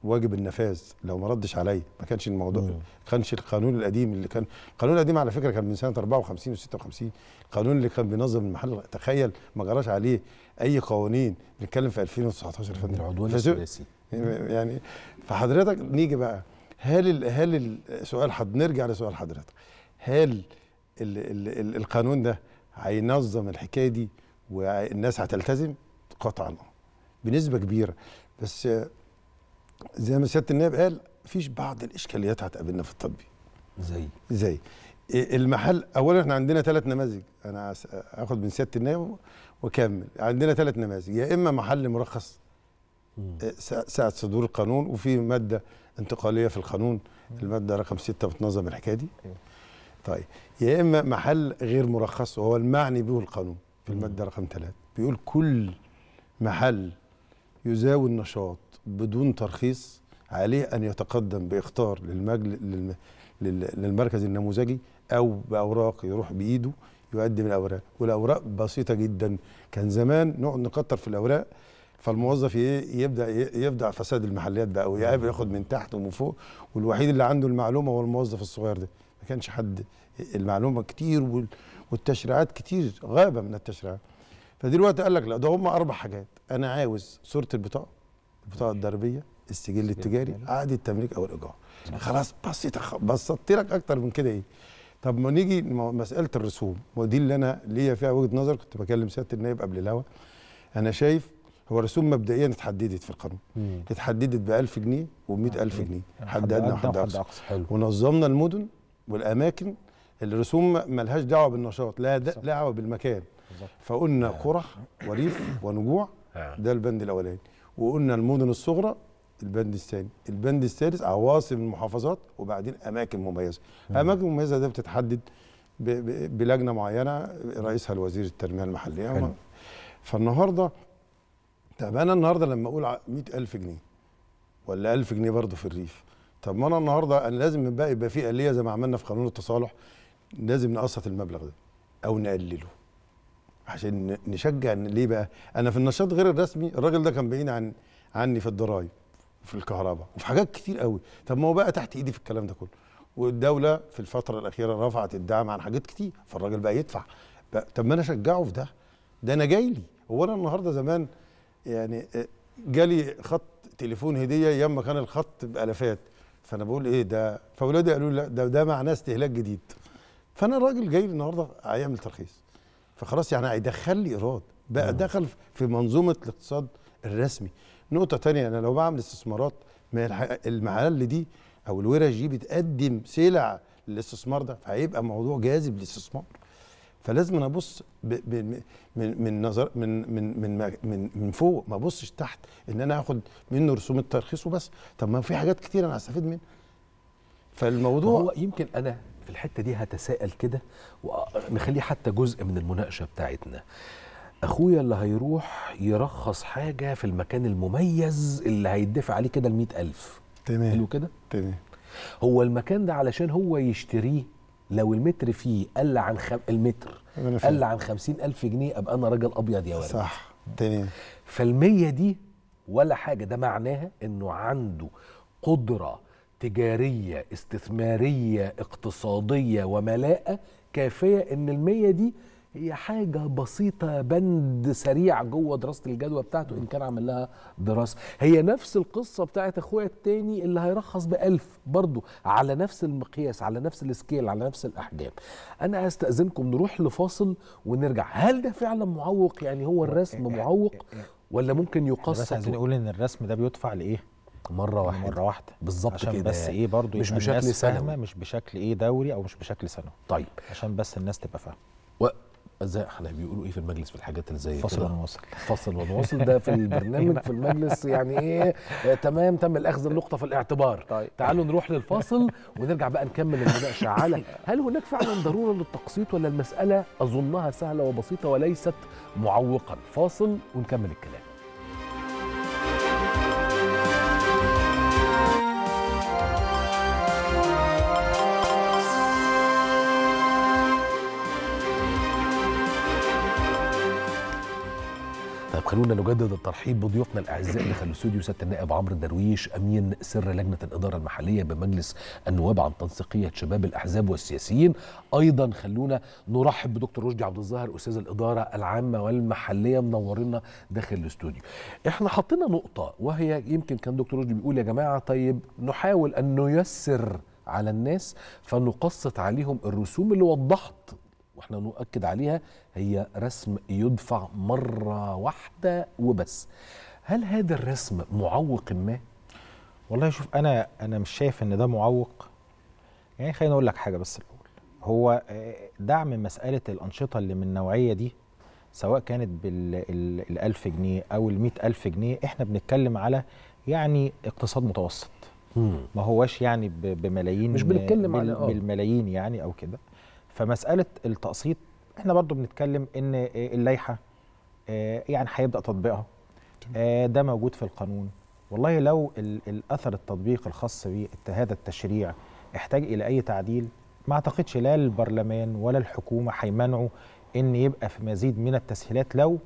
واجب النفاذ لو ما ردش عليا ما كانش الموضوع ما كانش القانون القديم اللي كان القانون القديم على فكره كان من سنه 54 و56 القانون اللي كان بينظم المحل تخيل ما جراش عليه اي قوانين بنتكلم في 2019 يا فندم العضوان السياسي يعني فحضرتك نيجي بقى هل الـ هل السؤال حد نرجع لسؤال حضرتك هل الـ الـ الـ القانون ده هينظم الحكايه دي والناس هتلتزم قطعا بنسبه كبيره بس زي ما سياده النائب قال فيش بعض الاشكاليات هتقابلنا في الطبي زي زي المحل اولا احنا عندنا ثلاث نماذج انا اخد من سياده النائب واكمل عندنا ثلاث نماذج يا اما محل مرخص آه، ساعه صدور القانون وفي ماده انتقاليه في القانون الماده رقم 6 بتنظم الحكايه دي إيه. طيب يا اما محل غير مرخص وهو المعني به القانون في الماده رقم 3 بيقول كل محل يزاول النشاط بدون ترخيص عليه ان يتقدم باختار للمجل للمركز النموذجي او باوراق يروح بايده يقدم الاوراق والاوراق بسيطه جدا كان زمان نقعد نكتر في الاوراق فالموظف يبدا يبدا فساد المحليات بقى ويقابل ياخد من تحت ومن فوق والوحيد اللي عنده المعلومه هو الموظف الصغير ده ما كانش حد المعلومه كتير والتشريعات كتير غابه من التشريعات فدلوقتي قال لك لا ده هم اربع حاجات انا عاوز صوره البطاقه البطاقه الضريبيه السجل التجاري عقد التمليك او الايجار خلاص بسيطه بسطت لك اكتر من كده ايه طب ما نيجي مساله الرسوم ودي اللي انا ليا فيها وجهه نظر كنت بكلم سياده النائب قبل الهوا انا شايف هو الرسوم مبدئيا اتحددت في القانون اتحددت ب 1000 جنيه و100000 جنيه حد ادنى وحد اقصى ونظمنا المدن والاماكن الرسوم ملهاش دعوه بالنشاط لا دعوه بالمكان بالظبط فقلنا قرح آه. وريف ونجوع آه. ده البند الاولاني وقلنا المدن الصغرى البند الثاني البند الثالث عواصم المحافظات وبعدين اماكن مميزه اماكن مميزه ده بتتحدد بلجنه معينه رئيسها الوزير التنميه المحليه حلو. فالنهارده طب انا النهارده لما اقول 100000 جنيه ولا 1000 جنيه برضه في الريف طب ما انا النهارده انا لازم بقى يبقى في آلية زي ما عملنا في قانون التصالح لازم نقسط المبلغ ده او نقلله عشان نشجع ليه بقى انا في النشاط غير الرسمي الراجل ده كان بعيد عن عني في الضرايب وفي الكهرباء وفي حاجات كتير قوي طب ما هو بقى تحت ايدي في الكلام ده كله والدوله في الفتره الاخيره رفعت الدعم عن حاجات كتير فالراجل بقى يدفع بقى طب ما انا اشجعه في ده ده انا جاي لي هو انا النهارده زمان يعني آه، جالي خط تليفون هديه ايام ما كان الخط بالافات فانا بقول ايه ده فاولادي قالوا لي لا ده ده معناه استهلاك جديد فانا راجل جاي النهارده هيعمل ترخيص فخلاص يعني هيدخل لي ايراد بقى دخل في منظومه الاقتصاد الرسمي نقطه تانية انا لو بعمل استثمارات ما المحل دي او الورش دي بتقدم سلع للاستثمار ده فهيبقى موضوع جاذب للاستثمار فلازم انا ابص من من نظر من من من من من فوق ما ابصش تحت ان انا هاخد منه رسوم الترخيص وبس طب ما في حاجات كتير انا هستفيد منها فالموضوع هو يمكن انا في الحته دي هتساءل كده ونخليه حتى جزء من المناقشه بتاعتنا اخويا اللي هيروح يرخص حاجه في المكان المميز اللي هيدفع عليه كده ال ألف تمام حلو كده تمام هو المكان ده علشان هو يشتريه لو المتر فيه قل عن خم... المتر قل عن خمسين ألف جنيه أبقى أنا راجل أبيض يا ولد صح تمام فالمية دي ولا حاجة ده معناها إنه عنده قدرة تجارية استثمارية اقتصادية وملاءة كافية ان المية دي هي حاجة بسيطة بند سريع جوه دراسة الجدوى بتاعته إن كان عمل لها دراسة هي نفس القصة بتاعت أخويا التاني اللي هيرخص بألف برضه على نفس المقياس على نفس السكيل على نفس الأحجام أنا هستأذنكم نروح لفاصل ونرجع هل ده فعلا معوق يعني هو الرسم إيه، إيه، معوق إيه، ولا ممكن يقص بس عايزين نقول إن الرسم ده بيدفع لإيه مره واحده مره واحده بالظبط عشان كده بس ايه برضو مش بشكل سنوي مش بشكل ايه دوري او مش بشكل سنوي طيب عشان بس الناس تبقى فاهمه و... ازاي احنا بيقولوا ايه في المجلس في الحاجات اللي زي فصل ونواصل فصل ونواصل ده في البرنامج (laughs) أيوة. في المجلس يعني ايه آه تمام تم الاخذ النقطه في الاعتبار طيب. تعالوا نروح للفاصل ونرجع بقى نكمل المناقشه على هل هناك فعلا ضروره للتقسيط ولا المساله اظنها سهله وبسيطه وليست معوقا فاصل ونكمل الكلام خلونا نجدد الترحيب بضيوفنا الاعزاء اللي دخلوا الاستوديو سياده النائب عمرو الدرويش امين سر لجنه الاداره المحليه بمجلس النواب عن تنسيقيه شباب الاحزاب والسياسيين ايضا خلونا نرحب بدكتور رشدي عبد الظاهر استاذ الاداره العامه والمحليه منورنا داخل الاستوديو احنا حطينا نقطه وهي يمكن كان دكتور رشدي بيقول يا جماعه طيب نحاول ان نيسر على الناس فنقسط عليهم الرسوم اللي وضحت واحنا نؤكد عليها هي رسم يدفع مرة واحدة وبس هل هذا الرسم معوق ما؟ والله شوف أنا أنا مش شايف إن ده معوق يعني خليني أقول لك حاجة بس الأول هو آه، دعم مسألة الأنشطة اللي من النوعية دي سواء كانت بال 1000 جنيه أو المئة ألف جنيه إحنا بنتكلم على يعني اقتصاد متوسط ما هواش يعني بملايين مش بنتكلم على آه. بالملايين يعني أو كده فمساله التقسيط احنا برضو بنتكلم ان اللائحه آه، يعني هيبدا تطبيقها آه، ده موجود في القانون والله لو الاثر التطبيق الخاص بهذا التشريع احتاج الى اي تعديل ما اعتقدش لا البرلمان ولا الحكومه هيمنعوا ان يبقى في مزيد من التسهيلات لو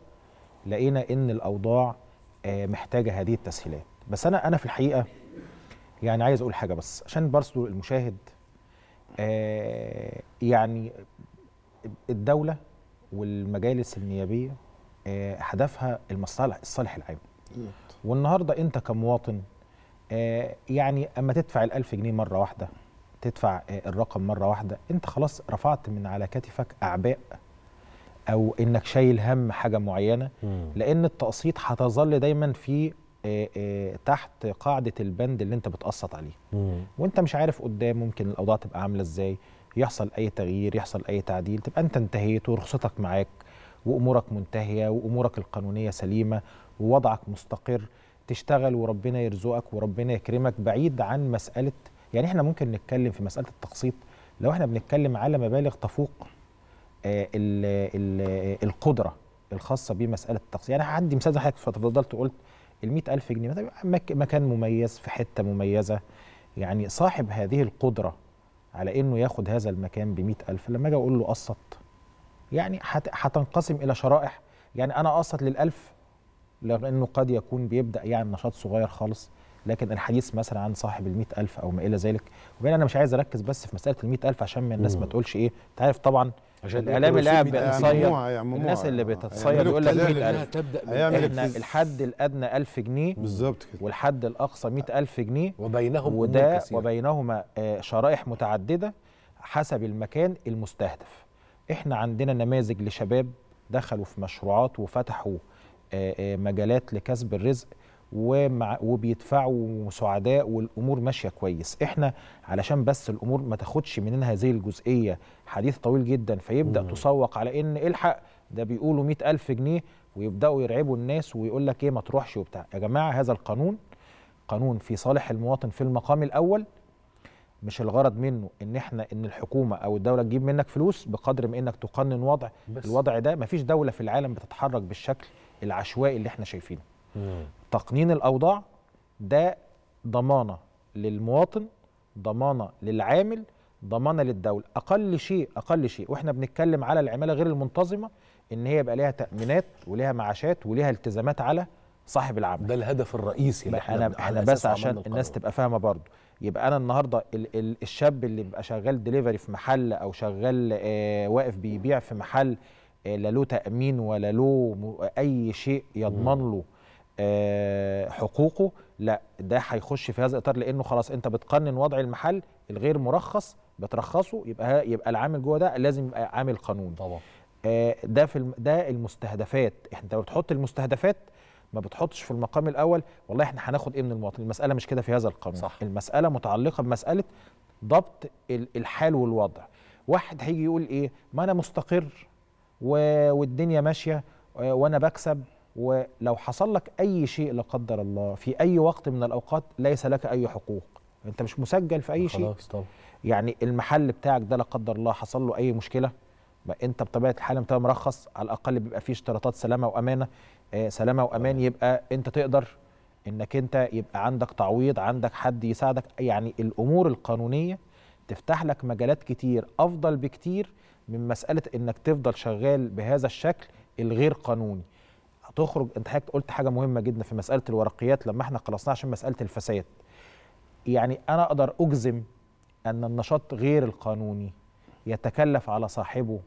لقينا ان الاوضاع آه، محتاجه هذه التسهيلات بس انا انا في الحقيقه يعني عايز اقول حاجه بس عشان برضه المشاهد آه، يعني الدولة والمجالس النيابية آه، هدفها المصالح الصالح العام والنهاردة أنت كمواطن آه، يعني أما تدفع الألف جنيه مرة واحدة تدفع الرقم مرة واحدة أنت خلاص رفعت من على كتفك أعباء أو إنك شايل هم حاجة معينة لأن التقسيط هتظل دايما في آه، آه، تحت قاعده البند اللي انت بتقسط عليه مم. وانت مش عارف قدام ممكن الاوضاع تبقى عامله ازاي يحصل اي تغيير يحصل اي تعديل تبقى انت انتهيت ورخصتك معاك وامورك منتهيه وامورك القانونيه سليمه ووضعك مستقر تشتغل وربنا يرزقك وربنا يكرمك بعيد عن مساله يعني احنا ممكن نتكلم في مساله التقسيط لو احنا بنتكلم على مبالغ تفوق آه، القدره الخاصه بمساله التقسيط يعني عندي مثال زي حضرتك فضلت قلت ال ألف جنيه مكان مميز في حتة مميزة يعني صاحب هذه القدرة على انه ياخد هذا المكان ب ألف لما اجي اقول له قسط يعني هتنقسم الى شرائح يعني انا اقسط للألف لانه قد يكون بيبدا يعني نشاط صغير خالص لكن الحديث مثلا عن صاحب ال ألف او ما الى ذلك وبين انا مش عايز اركز بس في مساله ال ألف عشان الناس ما تقولش ايه انت عارف طبعا عشان الاعلام اللي قاعد بيتصيد الناس اللي بتتصيد يعني يقول لك 100000 احنا الحد الادنى 1000 جنيه بالظبط كده والحد الاقصى 100000 جنيه وبينهم وده وبينهما آه، شرائح متعدده حسب المكان المستهدف احنا عندنا نماذج لشباب دخلوا في مشروعات وفتحوا آه، آه، مجالات لكسب الرزق ومع وبيدفعوا سعداء والامور ماشيه كويس احنا علشان بس الامور ما تاخدش مننا هذه الجزئيه حديث طويل جدا فيبدا مم. تسوق على ان الحق ده بيقولوا مئة ألف جنيه ويبداوا يرعبوا الناس ويقول لك ايه ما تروحش وبتاع يا جماعه هذا القانون قانون في صالح المواطن في المقام الاول مش الغرض منه ان احنا ان الحكومه او الدوله تجيب منك فلوس بقدر ما انك تقنن وضع بس. الوضع ده مفيش دوله في العالم بتتحرك بالشكل العشوائي اللي احنا شايفينه تقنين الاوضاع ده ضمانه للمواطن ضمانه للعامل ضمانه للدوله اقل شيء اقل شيء واحنا بنتكلم على العماله غير المنتظمه ان هي يبقى ليها تامينات وليها معاشات وليها التزامات على صاحب العمل ده الهدف الرئيسي اللي احنا انا احنا بس عشان الناس تبقى فاهمه برضه يبقى انا النهارده ال ال الشاب اللي بيبقى شغال دليفري في محل او شغال آه واقف بيبيع في محل آه لا له تامين ولا له اي شيء يضمن له آه، حقوقه لا ده هيخش في هذا الاطار لانه خلاص انت بتقنن وضع المحل الغير مرخص بترخصه يبقى يبقى العامل جوه ده لازم يبقى عامل قانوني طبعا آه، ده في ده المستهدفات انت بتحط المستهدفات ما بتحطش في المقام الاول والله احنا هناخد ايه من المواطن المساله مش كده في هذا القانون صح. المساله متعلقه بمساله ضبط الحال والوضع واحد هيجي يقول ايه ما انا مستقر والدنيا ماشيه آه، وانا بكسب ولو حصل لك أي شيء لا قدر الله في أي وقت من الأوقات ليس لك أي حقوق أنت مش مسجل في أي شيء خلاص طبعا يعني المحل بتاعك ده لا قدر الله حصل له أي مشكلة انت بطبيعه الحال انت مرخص على الاقل بيبقى فيه اشتراطات سلامه وامانه آه سلامه وامان يبقى انت تقدر انك انت يبقى عندك تعويض عندك حد يساعدك يعني الامور القانونيه تفتح لك مجالات كتير افضل بكتير من مساله انك تفضل شغال بهذا الشكل الغير قانوني هتخرج انت حضرتك قلت حاجه مهمه جدا في مساله الورقيات لما احنا خلصناها عشان مساله الفساد يعني انا اقدر اجزم ان النشاط غير القانوني يتكلف على صاحبه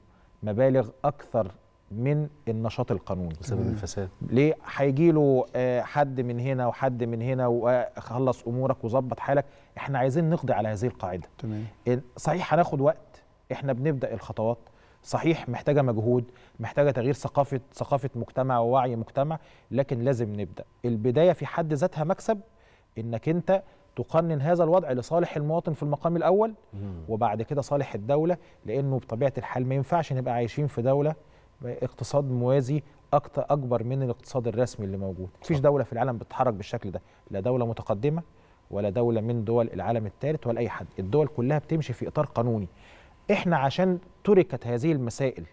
مبالغ اكثر من النشاط القانوني بسبب الفساد ليه هيجي له آه، حد من هنا وحد من هنا وخلص امورك وظبط حالك احنا عايزين نقضي على هذه القاعده تمام صحيح هناخد وقت احنا بنبدا الخطوات صحيح محتاجه مجهود محتاجه تغيير ثقافه ثقافه مجتمع ووعي مجتمع لكن لازم نبدا البدايه في حد ذاتها مكسب انك انت تقنن هذا الوضع لصالح المواطن في المقام الاول وبعد كده صالح الدوله لانه بطبيعه الحال ما ينفعش نبقى عايشين في دوله اقتصاد موازي اكتر اكبر من الاقتصاد الرسمي اللي موجود مفيش دوله في العالم بتتحرك بالشكل ده لا دوله متقدمه ولا دوله من دول العالم الثالث ولا اي حد الدول كلها بتمشي في اطار قانوني احنا عشان تركت هذه المسائل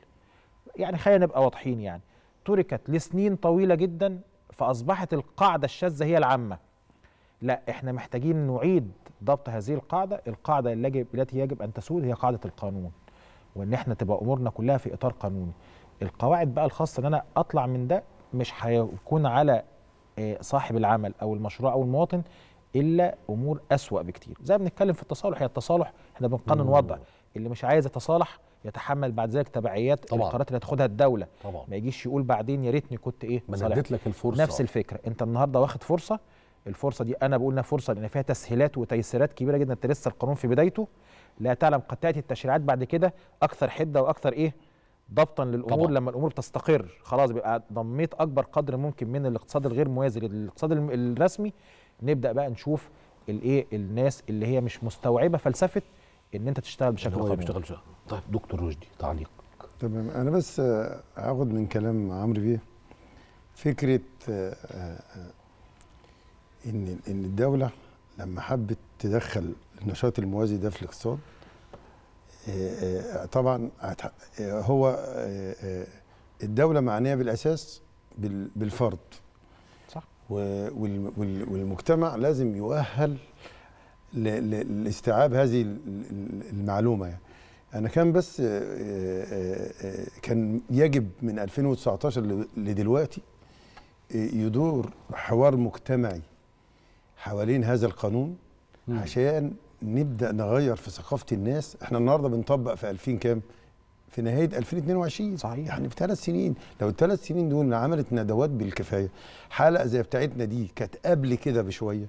يعني خلينا نبقى واضحين يعني تركت لسنين طويله جدا فاصبحت القاعده الشاذه هي العامه لا احنا محتاجين نعيد ضبط هذه القاعده القاعده التي يجب, يجب ان تسود هي قاعده القانون وان احنا تبقى امورنا كلها في اطار قانوني القواعد بقى الخاصه ان انا اطلع من ده مش هيكون على آه، صاحب العمل او المشروع او المواطن الا امور اسوا بكتير زي ما بنتكلم في التصالح هي التصالح احنا بنقنن وضع اللي مش عايز يتصالح يتحمل بعد ذلك تبعيات طبعا. القرارات اللي هتاخدها الدوله طبعا. ما يجيش يقول بعدين يا ريتني كنت ايه ما اديت لك الفرصه نفس الفكره انت النهارده واخد فرصه الفرصه دي انا بقول انها فرصه لان فيها تسهيلات وتيسيرات كبيره جدا انت لسه القانون في بدايته لا تعلم قد تاتي التشريعات بعد كده اكثر حده واكثر ايه ضبطا للامور طبعا. لما الامور بتستقر خلاص بيبقى ضميت اكبر قدر ممكن من الاقتصاد الغير موازي للاقتصاد الرسمي نبدا بقى نشوف الايه الناس اللي هي مش مستوعبه فلسفه ان انت تشتغل بشكل هو بيشتغل بشكل طيب دكتور رشدي تعليق تمام انا بس آه، هاخد من كلام عمرو بيه فكره آه، آه، ان ان الدوله لما حبت تدخل النشاط الموازي ده في الاقتصاد طبعا هو الدوله معنيه بالاساس بالفرد صح والمجتمع لازم يؤهل لاستيعاب هذه المعلومه يعني. انا كان بس آه، آه، آه، كان يجب من 2019 لدلوقتي يدور حوار مجتمعي حوالين هذا القانون عشان نبدا نغير في ثقافه الناس احنا النهارده بنطبق في 2000 كام في نهايه 2022 صحيح يعني في ثلاث سنين لو الثلاث سنين دول عملت ندوات بالكفايه حلقه زي بتاعتنا دي كانت قبل كده بشويه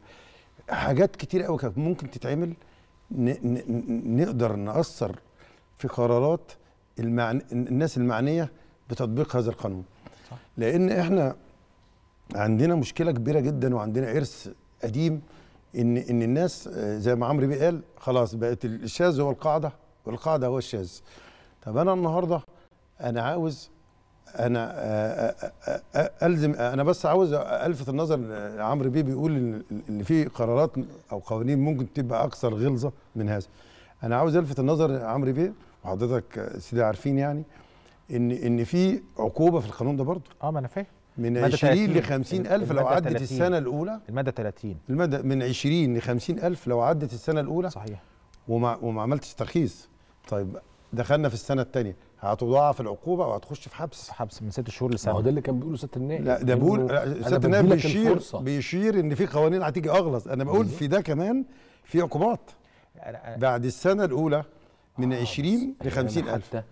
حاجات كتير قوي كانت ممكن تتعمل نقدر ناثر في قرارات المعن... الناس المعنيه بتطبيق هذا القانون صح. لان احنا عندنا مشكله كبيره جدا وعندنا ارث قديم ان ان الناس زي ما عمرو بيه قال خلاص بقت الشاذ هو القاعده والقاعده هو الشاذ طب انا النهارده انا عاوز انا الزم انا بس عاوز الفت النظر عمرو بيه بيقول ان في قرارات او قوانين ممكن تبقى اكثر غلظه من هذا انا عاوز الفت النظر عمرو بيه وحضرتك سيدي عارفين يعني ان ان في عقوبه في القانون ده برضه اه ما انا فاهم من 20 ل 50000 لو عدت 30. السنه الاولى الماده 30 الماده من 20 ل 50000 لو عدت السنه الاولى صحيح وما وما عملتش ترخيص طيب دخلنا في السنه الثانيه هتضاعف العقوبه وهتخش في حبس حبس من ست شهور لسنه ما هو ده اللي كان بيقوله سياده النائب لا ده بيقول سياده النائب بيشير الفرصة. بيشير ان في قوانين هتيجي اغلظ انا بقول في ده كمان في عقوبات بعد السنه الاولى من آه 20 ل 50000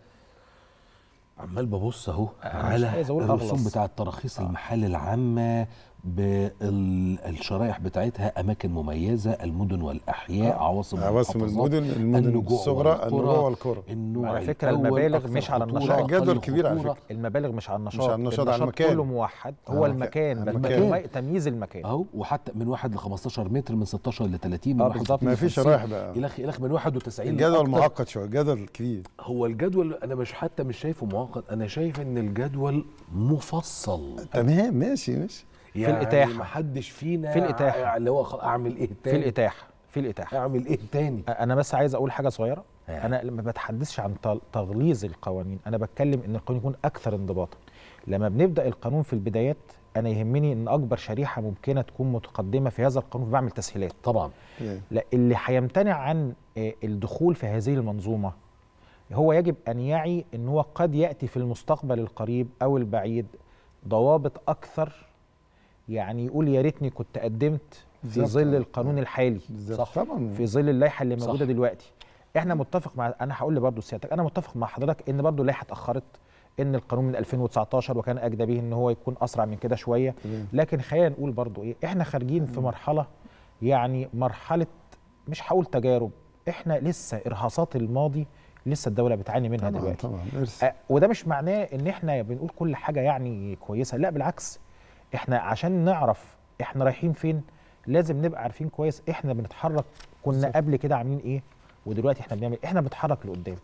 عمال ببص اهو على الرسوم بتاع التراخيص آه. المحل العامه بالشرائح بتاعتها اماكن مميزه المدن والاحياء آه. عواصم آه، عواصم المدن المدن الصغرى النجوع والكرة النوع على فكره المبالغ مش على النشاط جدول كبير على فكره المبالغ مش على النشاط مش على النشاط على المكان كله موحد هو المكان, المكان. تمييز المكان اهو وحتى من 1 ل 15 متر من 16 ل 30 من آه، ما فيش شرايح بقى الى الى من 91 الجدول معقد شويه الجدول كبير هو الجدول انا مش حتى مش شايفه معقد انا شايف ان الجدول مفصل تمام ماشي ماشي يعني في الاتاحه ما حدش فينا في الاتاحه اللي هو اعمل ايه تاني في الاتاحه في الاتاحه اعمل ايه تاني انا بس عايز اقول حاجه صغيره يعني. انا لما بتحدثش عن تغليظ القوانين انا بتكلم ان القانون يكون اكثر انضباطا لما بنبدا القانون في البدايات انا يهمني ان اكبر شريحه ممكنه تكون متقدمه في هذا القانون فبعمل تسهيلات طبعا إيه. لا اللي هيمتنع عن آه، الدخول في هذه المنظومه هو يجب ان يعي ان هو قد ياتي في المستقبل القريب او البعيد ضوابط اكثر يعني يقول يا ريتني كنت قدمت في ظل القانون الحالي صح طبعا في ظل اللائحه اللي موجوده دلوقتي احنا متفق مع انا هقول لبرضه سيادتك انا متفق مع حضرتك ان برضه اللائحه اتاخرت ان القانون من 2019 وكان اجدى به ان هو يكون اسرع من كده شويه لكن خلينا نقول برضه ايه احنا خارجين في مرحله يعني مرحله مش هقول تجارب احنا لسه ارهاصات الماضي لسه الدوله بتعاني منها طبعًا دلوقتي طبعا إرث. وده مش معناه ان احنا بنقول كل حاجه يعني كويسه لا بالعكس احنا عشان نعرف احنا رايحين فين لازم نبقى عارفين كويس احنا بنتحرك كنا قبل كده عاملين ايه ودلوقتي احنا بنعمل إيه؟ احنا بنتحرك لقدام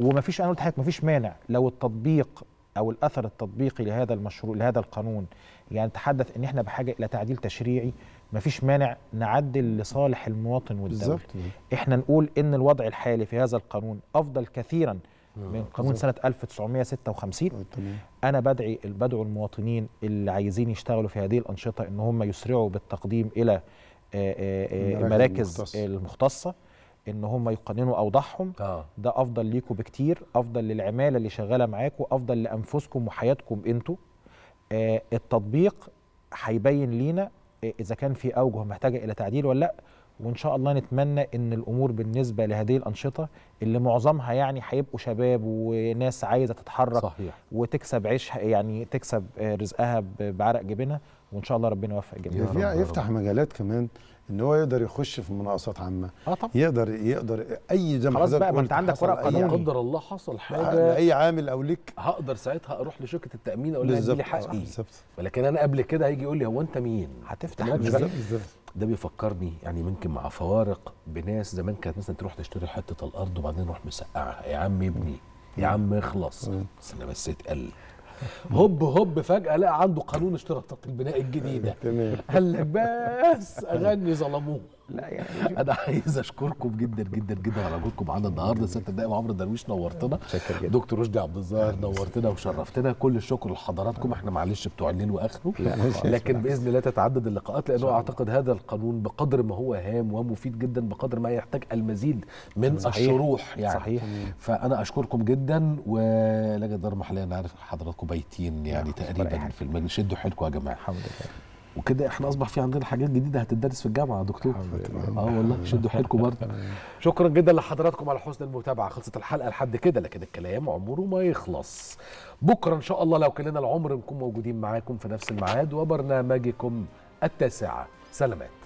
ومفيش انا قلت حضرتك مفيش مانع لو التطبيق او الاثر التطبيقي لهذا المشروع لهذا القانون يعني تحدث ان احنا بحاجه الى تعديل تشريعي مفيش مانع نعدل لصالح المواطن والدوله احنا نقول ان الوضع الحالي في هذا القانون افضل كثيرا آه، من قانون سنه 1956 انا بدعي بدعو المواطنين اللي عايزين يشتغلوا في هذه الانشطه ان هم يسرعوا بالتقديم الى المراكز المختصه ان هم يقننوا اوضاعهم آه. ده افضل ليكم بكتير افضل للعماله اللي شغاله معاكم افضل لانفسكم وحياتكم انتوا آه التطبيق هيبين لينا اذا كان في اوجه محتاجه الى تعديل ولا لا وان شاء الله نتمنى ان الامور بالنسبه لهذه الانشطه اللي معظمها يعني هيبقوا شباب وناس عايزه تتحرك صحيح. وتكسب عيشها يعني تكسب رزقها بعرق جبينها وان شاء الله ربنا يوفق الجميع يفتح مجالات كمان ان هو يقدر يخش في مناقصات عامه اه طبعا يقدر يقدر اي زي ما خلاص بقى ما انت عندك ورق قانوني لا قدر الله حصل حاجه اي عامل او ليك هقدر ساعتها اروح لشركه التامين اقول لها لي حقي ولكن انا قبل كده هيجي يقول لي هو انت مين هتفتح بالظبط ده بيفكرني يعني ممكن مع فوارق بناس زمان كانت مثلا تروح تشتري حته الارض وبعدين نروح مسقعها يا عم ابني يا عم اخلص بس انا بس اتقل هوب هوب فجاه لقى عنده قانون اشتراطات البناء الجديده قال لك بس اغني ظلموه لا يعني (laughs) انا عايز اشكركم جدا جدا جدا على وجودكم معانا النهارده سياده (laughs) النائب عمرو درويش نورتنا دكتور رشدي عبد الظاهر نورتنا وشرفتنا كل الشكر لحضراتكم احنا معلش بتوع الليل واخره لكن باذن الله تتعدد اللقاءات لانه اعتقد هذا القانون بقدر ما هو هام ومفيد جدا بقدر ما يحتاج المزيد من صحيح. الشروح يعني صحيح فانا اشكركم جدا ولجنه دار محليه انا عارف حضراتكم بايتين يعني تقريبا في المجلس شدوا حيلكم يا جماعه الحمد لله وكده احنا اصبح في عندنا حاجات جديده هتدرس في الجامعه يا دكتور اه والله شدوا حيلكم (laughs) برضه شكرا جدا لحضراتكم على حسن المتابعه خلصت الحلقه لحد كده لكن الكلام عمره ما يخلص بكره ان شاء الله لو كان لنا العمر نكون موجودين معاكم في نفس الميعاد وبرنامجكم التاسعه سلامات